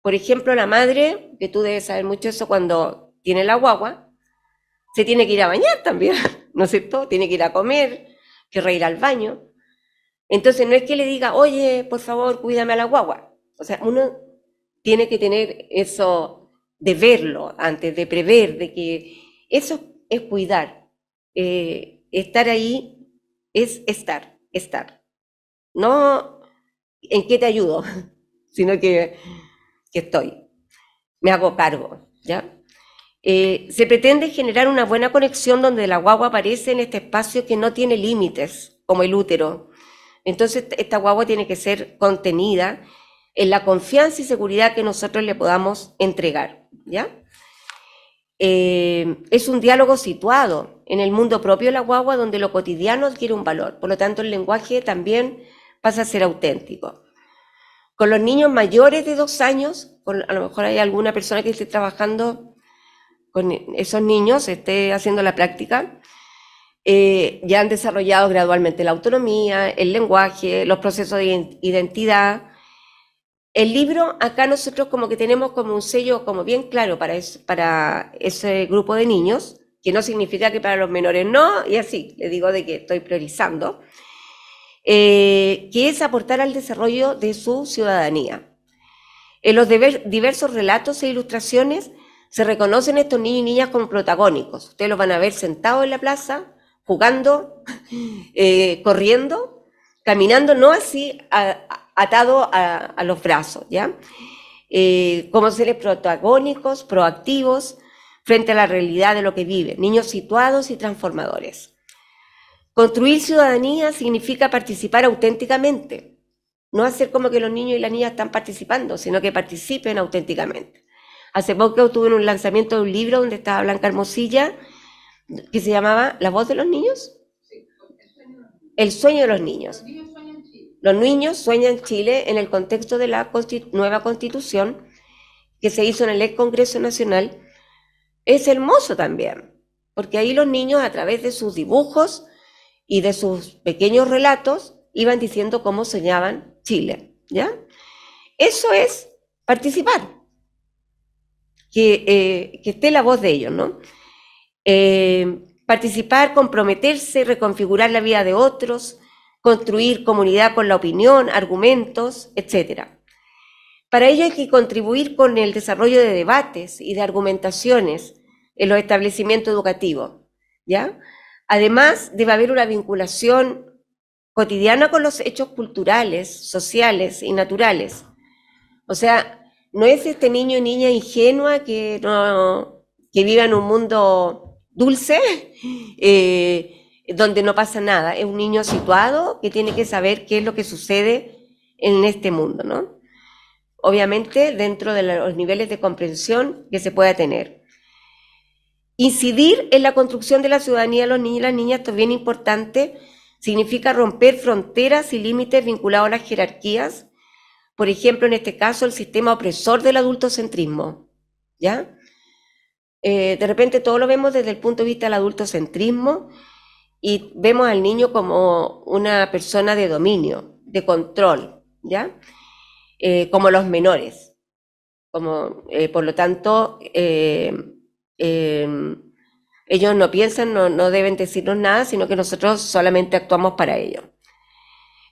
Por ejemplo, la madre, que tú debes saber mucho eso cuando tiene la guagua, se tiene que ir a bañar también, ¿no es cierto? Tiene que ir a comer, que reír al baño. Entonces no es que le diga, oye, por favor, cuídame a la guagua. O sea, uno tiene que tener eso de verlo antes, de prever, de que eso es cuidar. Eh, estar ahí es estar, estar. No en qué te ayudo, sino que, estoy. Me hago cargo, ¿ya? Eh, se pretende generar una buena conexión donde la guagua aparece en este espacio que no tiene límites, como el útero, entonces, esta guagua tiene que ser contenida en la confianza y seguridad que nosotros le podamos entregar, ¿ya? Eh, es un diálogo situado en el mundo propio de la guagua donde lo cotidiano adquiere un valor, por lo tanto el lenguaje también pasa a ser auténtico. Con los niños mayores de dos años, a lo mejor hay alguna persona que esté trabajando con e-, esos niños, esté haciendo la práctica, eh, ya han desarrollado gradualmente la autonomía, el lenguaje, los procesos de identidad. El libro, acá nosotros como que tenemos como un sello como bien claro para, para ese grupo de niños, que no significa que para los menores no, y así, le digo de que estoy priorizando, eh, que es aportar al desarrollo de su ciudadanía. En los diversos relatos e ilustraciones se reconocen estos niños y niñas como protagónicos. Ustedes los van a ver sentados en la plaza, jugando, eh, corriendo, caminando, no así atado a, los brazos, ¿ya? Eh, como seres protagónicos, proactivos, frente a la realidad de lo que vive, niños situados y transformadores. Construir ciudadanía significa participar auténticamente, no hacer como que los niños y las niñas están participando, sino que participen auténticamente. Hace poco tuve un lanzamiento de un libro donde estaba Blanca Hermosilla, que se llamaba La voz de los niños. el sueño de los niños. Los niños sueñan Chile, en el contexto de la nueva constitución que se hizo en el ex Congreso Nacional. Es hermoso también, porque ahí los niños a través de sus dibujos y de sus pequeños relatos iban diciendo cómo soñaban Chile, ¿ya? Eso es participar, que, eh, que esté la voz de ellos, ¿no? Eh, participar, comprometerse, reconfigurar la vida de otros, construir comunidad con la opinión, argumentos, etc. Para ello hay que contribuir con el desarrollo de debates y de argumentaciones en los establecimientos educativos. ¿ya? Además, debe haber una vinculación cotidiana con los hechos culturales, sociales y naturales. O sea, no es este niño y niña ingenua que, no, que viva en un mundo dulce, eh, donde no pasa nada. Es un niño situado que tiene que saber qué es lo que sucede en este mundo, ¿no? Obviamente dentro de los niveles de comprensión que se pueda tener. Incidir en la construcción de la ciudadanía de los niños y las niñas, es bien importante, significa romper fronteras y límites vinculados a las jerarquías, por ejemplo, en este caso, el sistema opresor del adultocentrismo, ¿ya? Eh, de repente todo lo vemos desde el punto de vista del adultocentrismo y vemos al niño como una persona de dominio, de control, ¿ya? Eh, como los menores. Como, eh, por lo tanto, ellos no piensan, no, no deben decirnos nada, sino que nosotros solamente actuamos para ellos.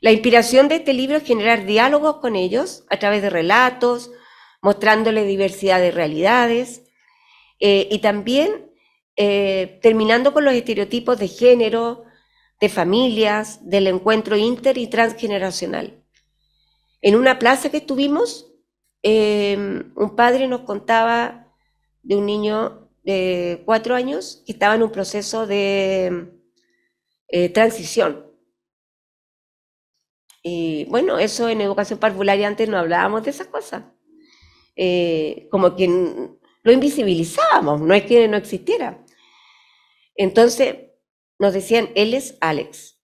La inspiración de este libro es generar diálogos con ellos a través de relatos, mostrándoles diversidad de realidades, eh, y también eh, terminando con los estereotipos de género, de familias, del encuentro inter y transgeneracional. En una plaza que estuvimos, eh, un padre nos contaba de un niño de cuatro años que estaba en un proceso de transición. Y bueno, eso en educación parvularia antes no hablábamos de esas cosas. como quien lo invisibilizábamos, no es que no existiera. Entonces nos decían, él es Alex.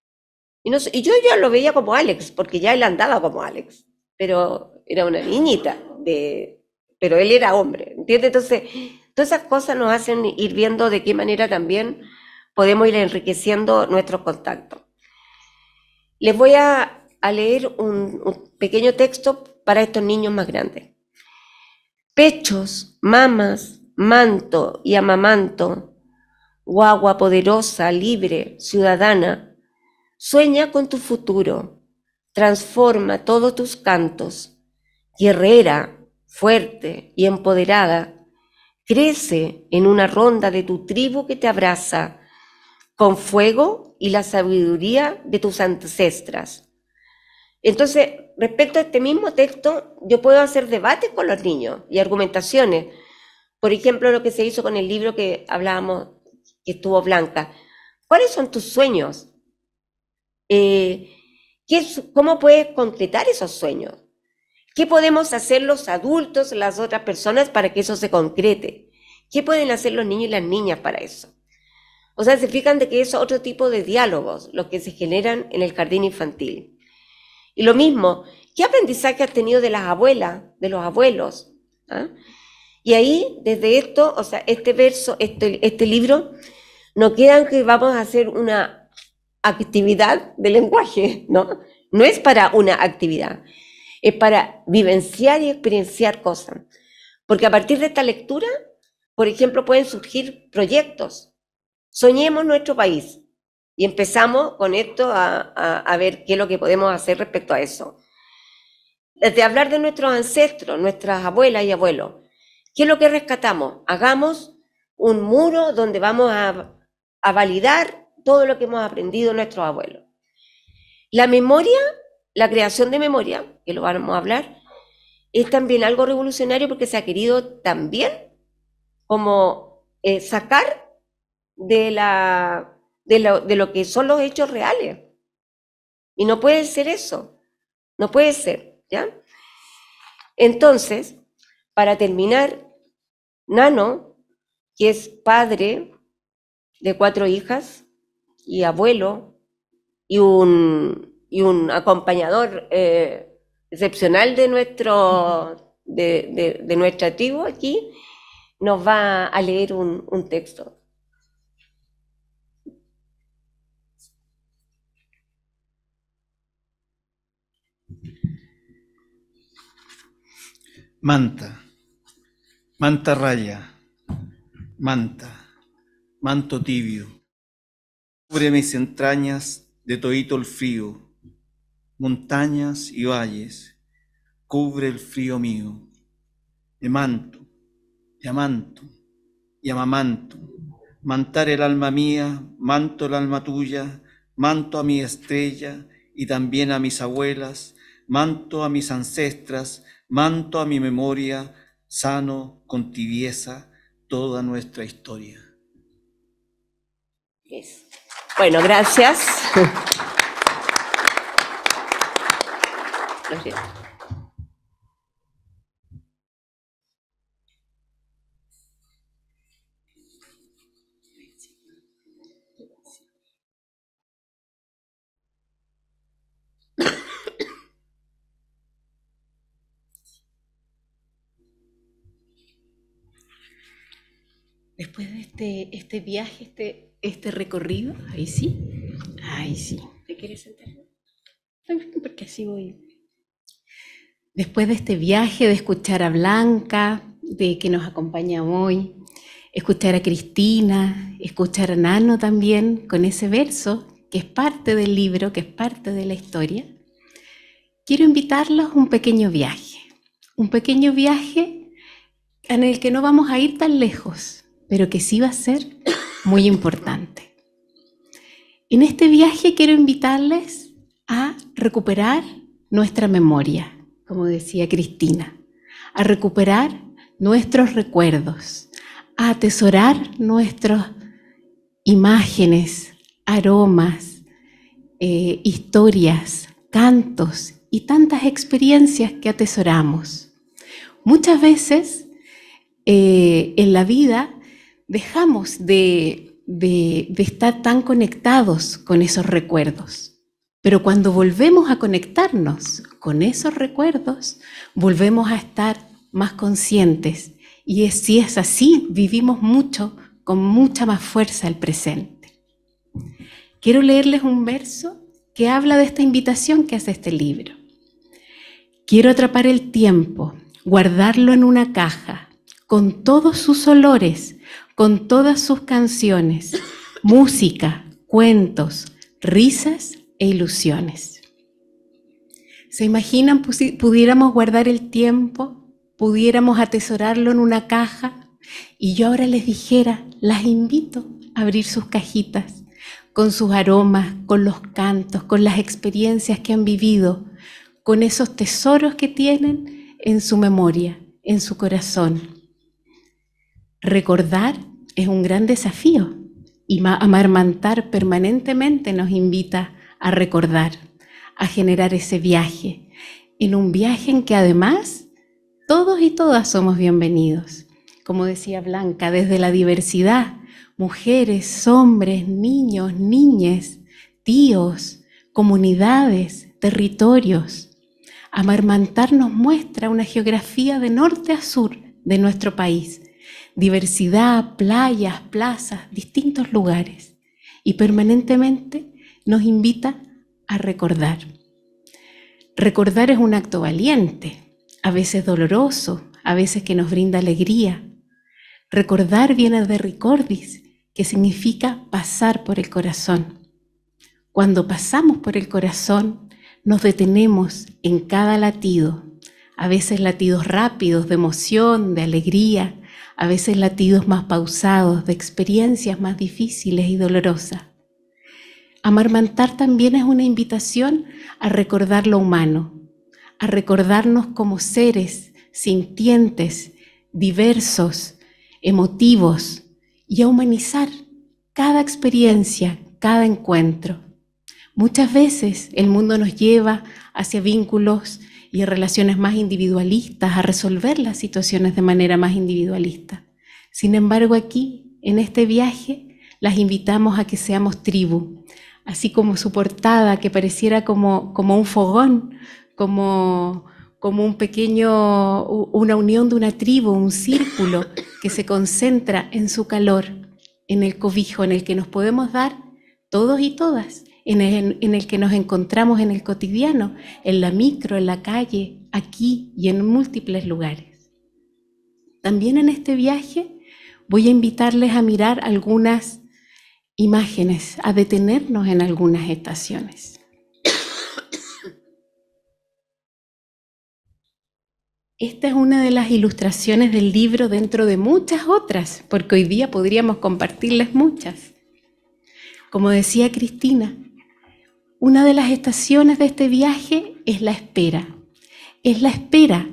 Y, yo ya lo veía como Alex, porque ya él andaba como Alex, pero era una niñita, de, pero él era hombre, ¿entiendes? Entonces, todas esas cosas nos hacen ir viendo de qué manera también podemos ir enriqueciendo nuestros contactos. Les voy a, leer un pequeño texto para estos niños más grandes pechos, mamas, manto y amamanto, guagua poderosa, libre, ciudadana, sueña con tu futuro, transforma todos tus cantos, guerrera, fuerte y empoderada, crece en una ronda de tu tribu que te abraza, con fuego y la sabiduría de tus ancestras. Entonces, respecto a este mismo texto, yo puedo hacer debates con los niños y argumentaciones. Por ejemplo, lo que se hizo con el libro que hablábamos, que estuvo Blanca. ¿Cuáles son tus sueños? Eh, ¿qué, ¿Cómo puedes concretar esos sueños? ¿Qué podemos hacer los adultos, las otras personas, para que eso se concrete? ¿Qué pueden hacer los niños y las niñas para eso? O sea, se fijan de que es otro tipo de diálogos los que se generan en el jardín infantil. Y lo mismo, ¿qué aprendizaje has tenido de las abuelas, de los abuelos? ¿Ah? Y ahí, desde esto, o sea, este verso, este, este libro, no quedan que vamos a hacer una actividad de lenguaje, ¿no? No es para una actividad, es para vivenciar y experienciar cosas. Porque a partir de esta lectura, por ejemplo, pueden surgir proyectos. Soñemos nuestro país. Y empezamos con esto a, ver qué es lo que podemos hacer respecto a eso. Desde hablar de nuestros ancestros, nuestras abuelas y abuelos, ¿qué es lo que rescatamos? Hagamos un muro donde vamos a, validar todo lo que hemos aprendido nuestros abuelos. La memoria, la creación de memoria, que lo vamos a hablar, es también algo revolucionario porque se ha querido también como eh, sacar de la de lo, que son los hechos reales. Y no puede ser eso. No puede ser, ¿ya? Entonces, para terminar, Nano, que es padre de cuatro hijas y abuelo y un, y un acompañador eh, excepcional de, nuestro, de, nuestra tribu aquí, nos va a leer un texto. manta, manta raya, manta, manto tibio. Cubre mis entrañas de toito el frío, montañas y valles, cubre el frío mío. De manto, de amanto, y amamanto, mantar el alma mía, manto el alma tuya, manto a mi estrella y también a mis abuelas, manto a mis ancestras, manto a mi memoria, sano con tibieza toda nuestra historia. Bueno, gracias. Este, este, viaje, este, este recorrido. Ahí sí. Ahí sí. ¿Te quieres sentar? Porque así voy. Después de este viaje, de escuchar a Blanca, de que nos acompaña hoy, escuchar a Cristina, escuchar a Nano también con ese verso, que es parte del libro, que es parte de la historia, quiero invitarlos a un pequeño viaje. Un pequeño viaje en el que no vamos a ir tan lejos, pero que sí va a ser muy importante. En este viaje quiero invitarles a recuperar nuestra memoria, como decía Cristina, a recuperar nuestros recuerdos, a atesorar nuestras imágenes, aromas, eh, historias, cantos y tantas experiencias que atesoramos. Muchas veces eh, en la vida dejamos de, estar tan conectados con esos recuerdos. Pero cuando volvemos a conectarnos con esos recuerdos, volvemos a estar más conscientes. Y si es así, vivimos mucho, con mucha más fuerza el presente. Quiero leerles un verso que habla de esta invitación que hace este libro. Quiero atrapar el tiempo, guardarlo en una caja, con todos sus olores, con todas sus canciones, música, cuentos, risas e ilusiones. ¿Se imaginan pudiéramos guardar el tiempo, pudiéramos atesorarlo en una caja y yo ahora les dijera, las invito a abrir sus cajitas con sus aromas, con los cantos, con las experiencias que han vivido, con esos tesoros que tienen en su memoria, en su corazón. Recordar es un gran desafío y Amarmantar permanentemente nos invita a recordar, a generar ese viaje, en un viaje en que además todos y todas somos bienvenidos. Como decía Blanca, desde la diversidad, mujeres, hombres, niños, niñas, tíos, comunidades, territorios. Amarmantar nos muestra una geografía de norte a sur de nuestro país, diversidad, playas, plazas, distintos lugares y permanentemente nos invita a recordar. Recordar es un acto valiente, a veces doloroso, a veces que nos brinda alegría. Recordar viene de ricordis, que significa pasar por el corazón. Cuando pasamos por el corazón, nos detenemos en cada latido, a veces latidos rápidos de emoción, de alegría, a veces latidos más pausados, de experiencias más difíciles y dolorosas. Amarmantar también es una invitación a recordar lo humano, a recordarnos como seres sintientes, diversos, emotivos y a humanizar cada experiencia, cada encuentro. Muchas veces el mundo nos lleva hacia vínculos y relaciones más individualistas, a resolver las situaciones de manera más individualista. Sin embargo, aquí, en este viaje, las invitamos a que seamos tribu, así como su portada, que pareciera como, un fogón, como, como un pequeño, una unión de una tribu, un círculo que se concentra en su calor, en el cobijo en el que nos podemos dar todos y todas en el, que nos encontramos en el cotidiano, en la micro, en la calle, aquí y en múltiples lugares. También en este viaje voy a invitarles a mirar algunas imágenes, a detenernos en algunas estaciones. Esta es una de las ilustraciones del libro dentro de muchas otras, porque hoy día podríamos compartirles muchas. Como decía Cristina, una de las estaciones de este viaje es la espera. Es la espera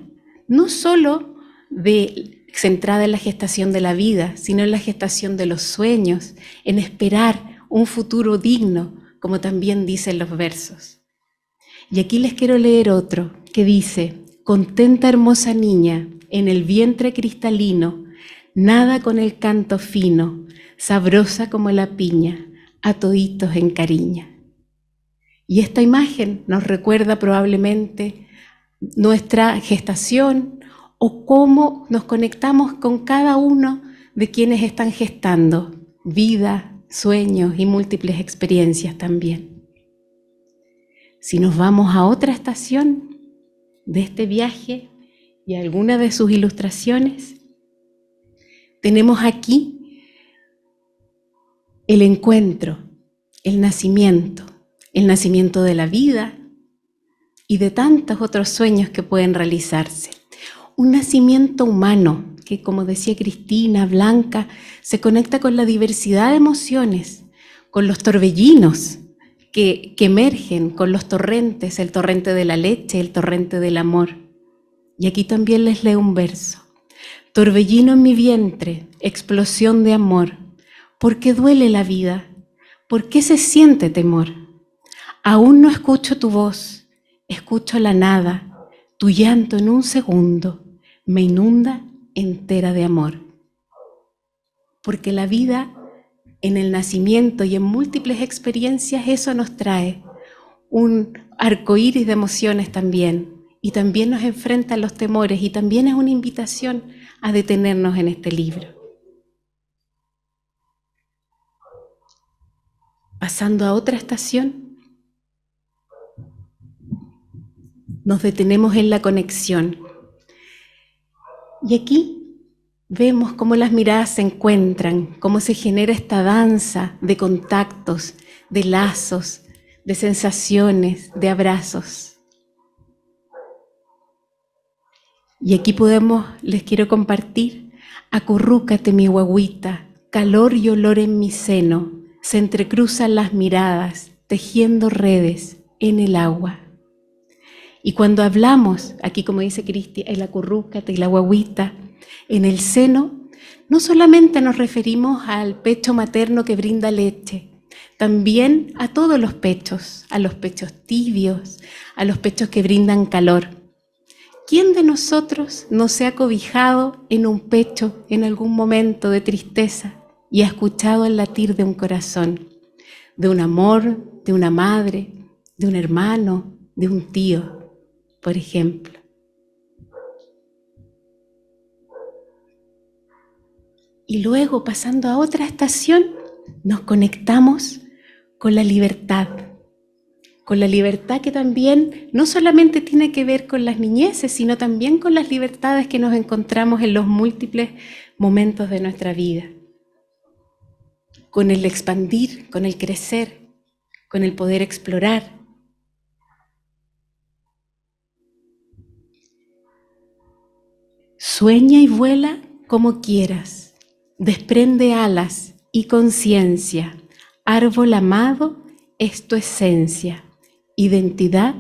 no solo de centrada en la gestación de la vida, sino en la gestación de los sueños, en esperar un futuro digno, como también dicen los versos. Y aquí les quiero leer otro que dice, contenta hermosa niña, en el vientre cristalino, nada con el canto fino, sabrosa como la piña, a toditos en cariña. Y esta imagen nos recuerda probablemente nuestra gestación o cómo nos conectamos con cada uno de quienes están gestando vida, sueños y múltiples experiencias también. Si nos vamos a otra estación de este viaje y alguna de sus ilustraciones, tenemos aquí el encuentro, el nacimiento, el nacimiento de la vida y de tantos otros sueños que pueden realizarse. Un nacimiento humano que, como decía Cristina, Blanca, se conecta con la diversidad de emociones, con los torbellinos que, emergen, con los torrentes, el torrente de la leche, el torrente del amor. Y aquí también les leo un verso. Torbellino en mi vientre, explosión de amor. ¿Por qué duele la vida? ¿Por qué se siente temor? Aún no escucho tu voz, escucho la nada, tu llanto en un segundo me inunda entera de amor. Porque la vida en el nacimiento y en múltiples experiencias eso nos trae un arco iris de emociones también y también nos enfrenta a los temores y también es una invitación a detenernos en este libro. Pasando a otra estación, nos detenemos en la conexión. Y aquí vemos cómo las miradas se encuentran, cómo se genera esta danza de contactos, de lazos, de sensaciones, de abrazos. Y aquí podemos, les quiero compartir, acurrúcate mi guaguita, calor y olor en mi seno, se entrecruzan las miradas, tejiendo redes en el agua. Y cuando hablamos, aquí como dice Cristi, en la currucata y la guaguita, en el seno, no solamente nos referimos al pecho materno que brinda leche, también a todos los pechos, a los pechos tibios, a los pechos que brindan calor. ¿Quién de nosotros no se ha cobijado en un pecho en algún momento de tristeza y ha escuchado el latir de un corazón, de un amor, de una madre, de un hermano, de un tío? por ejemplo. Y luego, pasando a otra estación, nos conectamos con la libertad. Con la libertad que también no solamente tiene que ver con las niñeces, sino también con las libertades que nos encontramos en los múltiples momentos de nuestra vida. Con el expandir, con el crecer, con el poder explorar, Sueña y vuela como quieras. Desprende alas y conciencia. Árbol amado es tu esencia. Identidad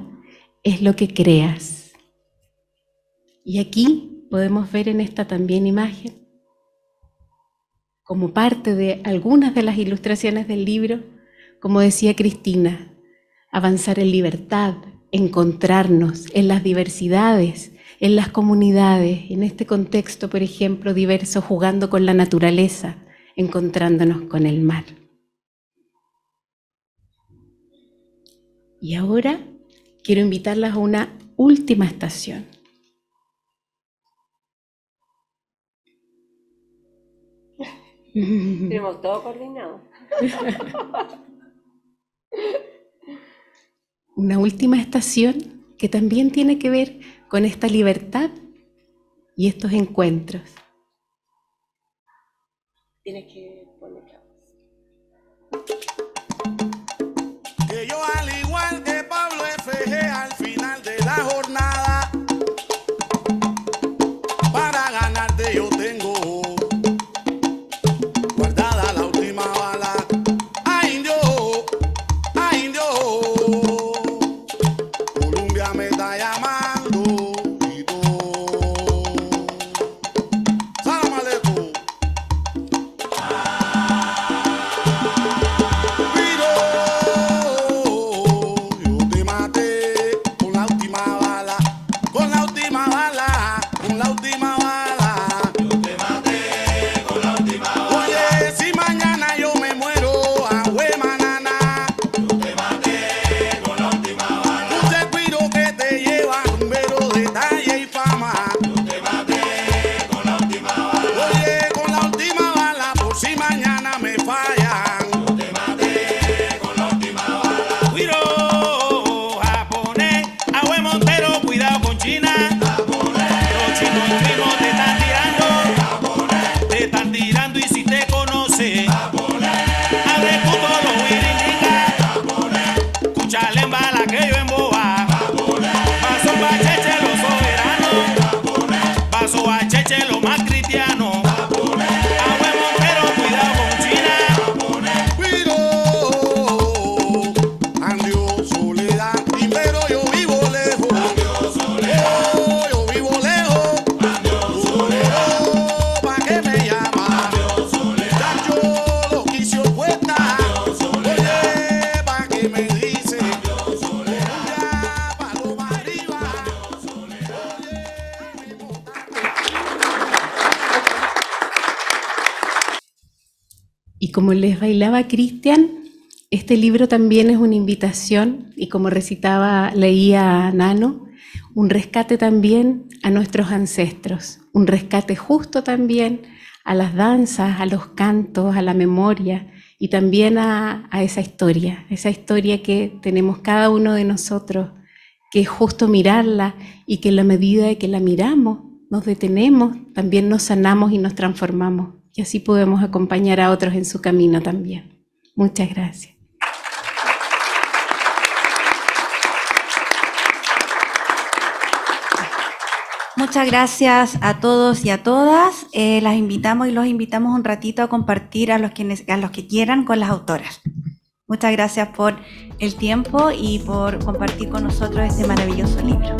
es lo que creas. Y aquí podemos ver en esta también imagen, como parte de algunas de las ilustraciones del libro, como decía Cristina, avanzar en libertad, encontrarnos en las diversidades, en las comunidades, en este contexto, por ejemplo, diverso, jugando con la naturaleza, encontrándonos con el mar. Y ahora quiero invitarlas a una última estación. Tenemos todo coordinado. Una última estación que también tiene que ver con esta libertad y estos encuentros. que bailaba Cristian, este libro también es una invitación y como recitaba, leía Nano, un rescate también a nuestros ancestros, un rescate justo también a las danzas, a los cantos, a la memoria y también a, a esa historia, esa historia que tenemos cada uno de nosotros, que es justo mirarla y que en la medida de que la miramos, nos detenemos, también nos sanamos y nos transformamos y así podemos acompañar a otros en su camino también. Muchas gracias. Muchas gracias a todos y a todas. Eh, las invitamos y los invitamos un ratito a compartir a los, quienes a los que quieran con las autoras. Muchas gracias por el tiempo y por compartir con nosotros este maravilloso libro.